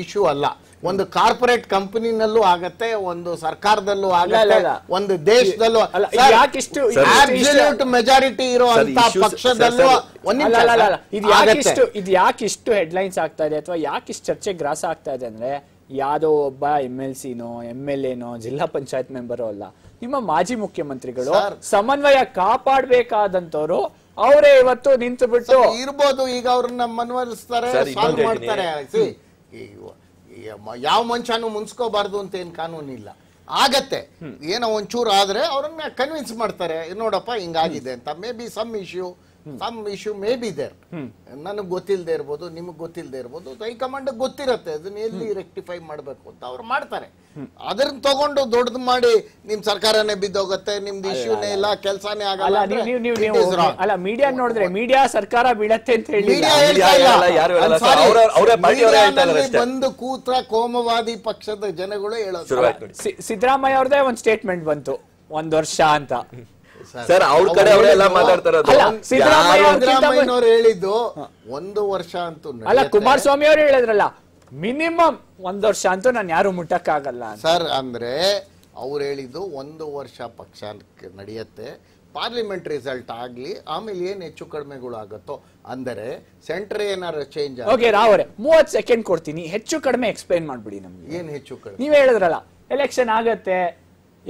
ಇಶ್ಯೂ ಅಲ್ಲ ಒಂದು ಕಾರ್ಪೊರೇಟ್ ಕಂಪನಿನಲ್ಲೂ ಆಗತ್ತೆ ಒಂದು ಸರ್ಕಾರದಲ್ಲೂ ಆಗಲ್ಲ ಒಂದು ದೇಶದಲ್ಲೂ ಯಾಕಿಷ್ಟು ಮೆಜಾರಿಟಿ ಇರೋ ಪಕ್ಷದಲ್ಲೂ ಇದು ಇದು ಹೆಡ್ಲೈನ್ಸ್ ಆಗ್ತಾ ಇದೆ ಅಥವಾ ಯಾಕಿಷ್ಟು ಚರ್ಚೆ ಗ್ರಾಸ ಆಗ್ತಾ ಇದೆ ಅಂದ್ರೆ ಯಾವ್ದೋ ಒಬ್ಬ ಎಂ ಎಲ್ ಸಿನೋ ಎಮ್ ಎಲ್ ಎನೋ ಜಿಲ್ಲಾ ಪಂಚಾಯತ್ ಮೆಂಬರು ಅಲ್ಲ ನಿಮ್ಮ ಮಾಜಿ ಮುಖ್ಯಮಂತ್ರಿಗಳು ಸಮನ್ವಯ ಕಾಪಾಡಬೇಕಾದಂತವ್ರು ಅವರೇ ಇವತ್ತು ನಿಂತು ಬಿಟ್ಟು ಇರ್ಬೋದು ಈಗ ಅವ್ರನ್ನ ಮನವರಿಸ್ತಾರೆ ಮಾಡ್ತಾರೆ ಯಾವ ಮನುಷ್ಯನೂ ಮುನ್ಸ್ಕೋಬಾರ್ದು ಅಂತ ಏನು ಕಾನೂನಿಲ್ಲ ಆಗತ್ತೆ ಏನೋ ಒಂಚೂರು ಆದರೆ ಅವ್ರನ್ನ ಕನ್ವಿನ್ಸ್ ಮಾಡ್ತಾರೆ ನೋಡಪ್ಪ ಹಿಂಗಾಗಿದೆ ಅಂತ maybe some issue some issue maybe there ನನಗೆ ಗೊತ್ತಿಲ್ಲದೆ ಇರ್ಬೋದು ನಿಮಗೆ ಗೊತ್ತಿಲ್ಲದೆ ಇರ್ಬೋದು ಹೈಕಮಾಂಡ್ ಗೊತ್ತಿರತ್ತೆ ಅದನ್ನ ಎಲ್ಲಿ ರೆಕ್ಟಿಫೈ ಮಾಡಬೇಕು ಅಂತ ಅವ್ರು ಮಾಡ್ತಾರೆ ಅದನ್ನ ತಗೊಂಡು ದೊಡ್ಡದು ಮಾಡಿ ನಿಮ್ ಸರ್ಕಾರನೇ ಬಿದ್ದೋಗತ್ತೆ ನಿಮ್ದು ಇಶ್ಯೂನೇ ಇಲ್ಲ ಕೆಲಸನೇ ಆಗಲ್ಲ ಅಲ್ಲ ಮೀಡಿಯಾ ನೋಡಿದ್ರೆ ಮೀಡಿಯಾ ಸರ್ಕಾರ ಬೀಳತ್ತೆ ಅಂತ ಹೇಳಿ ಬಂದು ಕೂತ್ರ ಕೋಮವಾದಿ ಪಕ್ಷದ ಜನಗಳು ಹೇಳೋದು ಸಿದ್ದರಾಮಯ್ಯ ಅವ್ರದೇ ಒಂದು ಸ್ಟೇಟ್ಮೆಂಟ್ ಬಂತು ಒಂದ್ ವರ್ಷ ಅಂತ ಸರ್ ಅವ್ರ ಕಡೆ ಅವರೆಲ್ಲ ಹೇಳಿದ್ದು ಒಂದು ವರ್ಷ ಅಂತೂ ಅಲ್ಲ ಕುಮಾರಸ್ವಾಮಿ ಅವರು ಹೇಳಿದ್ರಲ್ಲ ಮಿನಿಮಮ್ ಒಂದ್ ವರ್ಷ ಅಂತೂ ನಾನು ಯಾರು ಮುಟ್ಟಕ್ಕಾಗಲ್ಲ ಸರ್ ಅಂದ್ರೆ ಅವ್ರು ಹೇಳಿದ್ದು ಒಂದು ವರ್ಷ ಪಕ್ಷ ನಡೆಯುತ್ತೆ ಪಾರ್ಲಿಮೆಂಟ್ ರಿಸಲ್ಟ್ ಆಗ್ಲಿ ಆಮೇಲೆ ಏನ್ ಹೆಚ್ಚು ಕಡಿಮೆಗಳು ಆಗುತ್ತೋ ಅಂದರೆ ಸೆಂಟರ್ ಏನಾದ್ರು ಚೇಂಜ್ ಓಕೆ ರಾವರೆ ಮೂವತ್ತು ಸೆಕೆಂಡ್ ಕೊಡ್ತೀನಿ ಹೆಚ್ಚು ಕಡಿಮೆ ಎಕ್ಸ್ಪ್ಲೈನ್ ಮಾಡ್ಬಿಡಿ ನಮ್ಗೆ ಏನು ಹೆಚ್ಚು ಕಡಿಮೆ ನೀವು ಹೇಳಿದ್ರಲ್ಲ ಎಲೆಕ್ಷನ್ ಆಗತ್ತೆ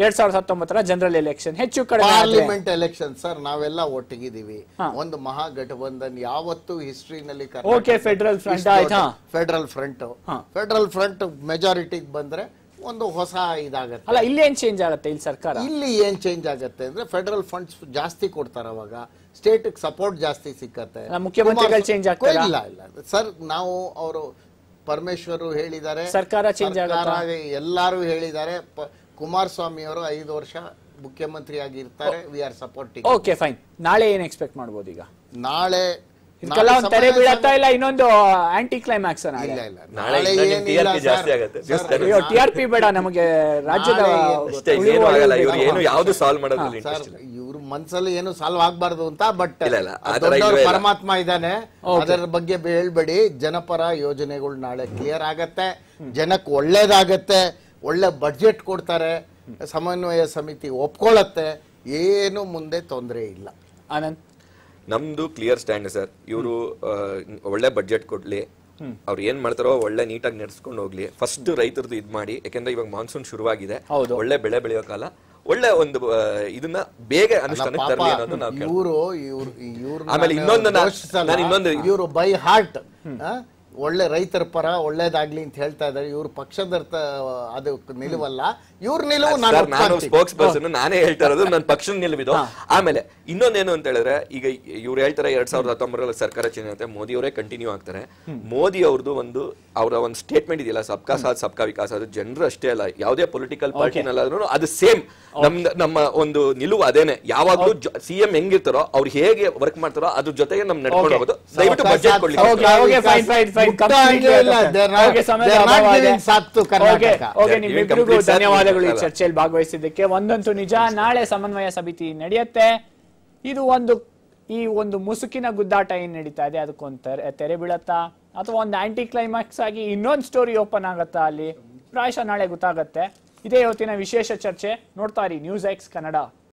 ಎರಡ್ ಸಾವಿರದ ಹತ್ತೊಂಬತ್ತರ ಜನರಲ್ ಎಲೆಕ್ಷನ್ ಹೆಚ್ಚು ಕಡಿಮೆ ಪಾರ್ಲಿಮೆಂಟ್ ಎಲೆಕ್ಷನ್ ಸರ್ ನಾವೆಲ್ಲ ಒಟ್ಟಿಗಿದೀವಿ ಒಂದು ಮಹಾಗಠಬಂಧನ್ ಯಾವತ್ತು ಹಿಸ್ಟ್ರಿನಲ್ಲಿ okay federal front federal front federal front ಮೆಜಾರಿಟಿಗೆ ಬಂದ್ರೆ ಒಂದು ಹೊಸ ಇದಾಗತ್ತೆ ಅಲ್ಲ ಇಲ್ಲಿ ಏನ್ ಚೇಂಜ್ ಆಗುತ್ತೆ ಇಲ್ಲಿ ಸರ್ಕಾರ ಇಲ್ಲಿ ಏನ್ ಚೇಂಜ್ ಆಗುತ್ತೆ ಅಂದ್ರೆ ಫೆಡರಲ್ ಫಂಡ್ಸ್ ಜಾಸ್ತಿ ಕೊಡ್ತಾರ ಅವಾಗ ಸ್ಟೇಟ್ ಸಪೋರ್ಟ್ ಜಾಸ್ತಿ ಸಿಕ್ಕತ್ತೆ ಮುಖ್ಯಮಂತ್ರಿಗಳು ಚೇಂಜ್ ಆಗ್ತಾರೆ ಇಲ್ಲ ಇಲ್ಲ ಸರ್ ನಾವು ಅವರು ಪರಮೇಶ್ವರ್ ಹೇಳಿದ್ದಾರೆ ಸರ್ಕಾರ ಚೇಂಜ್ ಎಲ್ಲಾರು ಹೇಳಿದ್ದಾರೆ ಅವರು ಐದು ವರ್ಷ ಮುಖ್ಯಮಂತ್ರಿಯಾಗಿ ಇರ್ತಾರೆ we are supporting okay fine ನಾಳೆ ಏನು ಎಕ್ಸ್ಪೆಕ್ಟ್ ಮಾಡ್ಬೋದು ಈಗ ನಾಳೆ ಇದಕ್ಕೆಲ್ಲ ಇಲ್ಲ ಇನ್ನೊಂದು ಆಂಟಿ ಕ್ಲೈಮ್ಯಾಕ್ಸ್ ಇಲ್ಲ ಇಲ್ಲ ನಾಳೆ ಜಾಸ್ತಿ ಆಗುತ್ತೆ ಟಿ ಆರ್ ಪಿ ಬೇಡ ನಮಗೆ ರಾಜ್ಯದ ಏನು ಆಗಲ್ಲ ಇವರು ಏನು ಸಾಲ್ವ್ ಮಾಡೋದಿಲ್ಲ ಏನು ಸಾಲ್ವ್ ಅಂತ ಬಟ್ ಪರಮಾತ್ಮ ಇದ್ದಾನೆ ಅದರ ಬಗ್ಗೆ ಹೇಳ್ಬೇಡಿ ಜನಪರ ಯೋಜನೆಗಳು ನಾಳೆ ಕ್ಲಿಯರ್ ಆಗತ್ತೆ ಜನಕ್ಕೆ ಒಳ್ಳೇದಾಗತ್ತೆ ಒಳ್ಳೆ ಬಡ್ಜೆಟ್ ಕೊಡ್ತಾರೆ ಸಮನ್ವಯ ಸಮಿತಿ ಒಪ್ಕೊಳತ್ತೆ ಏನು ಮುಂದೆ ತೊಂದರೆ ಇಲ್ಲ ಆನಂದ್ ನಮ್ದು ಕ್ಲಿಯರ್ ಸ್ಟ್ಯಾಂಡ್ ಸರ್ ಇವರು ಒಳ್ಳೆ ಬಡ್ಜೆಟ್ ಕೊಡ್ಲಿ ಅವ್ರು ಏನ್ ಮಾಡ್ತಾರೋ ಒಳ್ಳೆ ನೀಟಾಗಿ ನಡೆಸ್ಕೊಂಡು ಹೋಗ್ಲಿ ಫಸ್ಟ್ ರೈತರದ್ದು ಇದ್ ಮಾಡಿ ಯಾಕಂದ್ರೆ ಇವಾಗ ಮಾನ್ಸೂನ್ ಶುರುವಾಗಿದೆ ಒಳ್ಳೆ ಬೆಳೆ ಬೆಳೆಯೋ ಕಾಲ ಒಳ್ಳೆ ಒಂದು ಇದನ್ನ ಬೇಗ ಅನುಷ್ಠಾನಕ್ಕೆ ಆಮೇಲೆ ಇನ್ನೊಂದು ಇವರು ಬೈ ಹಾರ್ಟ್ ಒಳ್ಳೆ ರೈತರ ಪರ ಒಳ್ಳೇದಾಗ್ಲಿ ಅಂತ ಹೇಳ್ತಾ ಇದ್ದಾರೆ ಇವ್ರ ಪಕ್ಷದ ಅದು ನಿಲುವಲ್ಲ ಇವ್ರ ನಿಲುವು ನಾನು ಸ್ಪೋಕ್ಸ್ ಪರ್ಸನ್ ನಾನೇ ಹೇಳ್ತಾ ಇರೋದು ನನ್ನ ಪಕ್ಷದ ನಿಲುವಿದು ಆಮೇಲೆ ಇನ್ನೊಂದೇನು ಅಂತ ಹೇಳಿದ್ರೆ ಈಗ ಇವ್ರು ಹೇಳ್ತಾರೆ ಎರಡ್ ಸಾವಿರದ ಹತ್ತೊಂಬತ್ತರಲ್ಲಿ ಸರ್ಕಾರ ಚೇಂಜ್ ಆಗುತ್ತೆ ಮೋದಿ ಅವರೇ ಕಂಟಿನ್ಯೂ ಆಗ್ತಾರೆ ಮೋದಿ ಅವ್ರದ್ದು ಒಂದು ಅವರ ಒಂದು ಸ್ಟೇಟ್ಮೆಂಟ್ ಇದೆಯಲ್ಲ ಸಬ್ಕಾ ಸಾಥ್ ಸಬ್ಕಾ ವಿಕಾಸ್ ಅದು ಜನರು ಅಷ್ಟೇ ಅಲ್ಲ ಯಾವುದೇ ಪೊಲಿಟಿಕಲ್ ಪಾರ್ಟಿನಲ್ಲಾದ್ರೂ ಅದು ಸೇಮ್ ನಮ್ ನಮ್ಮ ಒಂದು ನಿಲುವು ಅದೇನೆ ಯಾವಾಗ್ಲೂ ಸಿಎಂ ಹೆಂಗಿರ್ತಾರೋ ಅವ್ರು ಹೇಗೆ ವರ್ಕ್ ಮಾಡ್ತಾರೋ ಅದ್ರ ಜೊತೆಗೆ ನಮ್ ನಡ್ಕೊಂಡು ಹೋಗೋದು ದಯವಿಟ್ಟು ಬಜೆಟ್ ಕೊಡ್ಲಿಕ್ಕೆ ಧನ್ಯವಾದಗಳು ಈ ಚರ್ಚೆಯಲ್ಲಿ ಭಾಗವಹಿಸಿದ್ದಕ್ಕೆ ಒಂದಂತೂ ನಿಜ ನಾಳೆ ಸಮನ್ವಯ ಸಮಿತಿ ನಡೆಯುತ್ತೆ ಇದು ಒಂದು ಈ ಒಂದು ಮುಸುಕಿನ ಗುದ್ದಾಟ ಏನ್ ನಡೀತಾ ಇದೆ ಅದಕ್ಕೊಂದು ತೆರೆ ಬೀಳತ್ತಾ ಅಥವಾ ಒಂದು ಆಂಟಿ ಕ್ಲೈಮ್ಯಾಕ್ಸ್ ಆಗಿ ಇನ್ನೊಂದು ಸ್ಟೋರಿ ಓಪನ್ ಆಗತ್ತಾ ಅಲ್ಲಿ ಪ್ರಾಯಶಃ ನಾಳೆ ಗೊತ್ತಾಗತ್ತೆ ಇದೇ ಇವತ್ತಿನ ವಿಶೇಷ ಚರ್ಚೆ ನೋಡ್ತಾ ಇರಿ ನ್ಯೂಸ್ ಎಕ್ಸ್ ಕನ್ನಡ